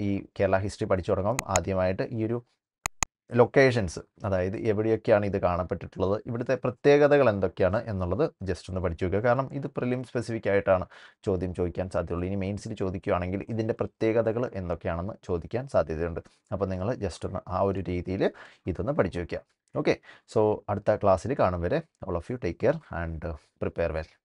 ഈ കേരള ഹിസ്റ്ററി പഠിച്ചു തുടങ്ങും ആദ്യമായിട്ട് ഈ ഒരു ലൊക്കേഷൻസ് അതായത് എവിടെയൊക്കെയാണ് ഇത് കാണപ്പെട്ടിട്ടുള്ളത് ഇവിടുത്തെ പ്രത്യേകതകൾ എന്തൊക്കെയാണ് എന്നുള്ളത് ജസ്റ്റ് ഒന്ന് പഠിച്ചു നോക്കുക കാരണം ഇത് പ്രിലിം സ്പെസിഫിക് ആയിട്ടാണ് ചോദ്യം ചോദിക്കാൻ സാധ്യതയുള്ളൂ ഇനി മെയിൻസിൽ ചോദിക്കുകയാണെങ്കിൽ ഇതിൻ്റെ പ്രത്യേകതകൾ എന്തൊക്കെയാണെന്ന് ചോദിക്കാൻ സാധ്യതയുണ്ട് അപ്പോൾ നിങ്ങൾ ജസ്റ്റ് ഒന്ന് ആ ഒരു രീതിയിൽ ഇതൊന്ന് പഠിച്ചു വയ്ക്കുക ഓക്കെ സോ അടുത്ത ക്ലാസ്സിൽ കാണും വരെ all of you take care and prepare well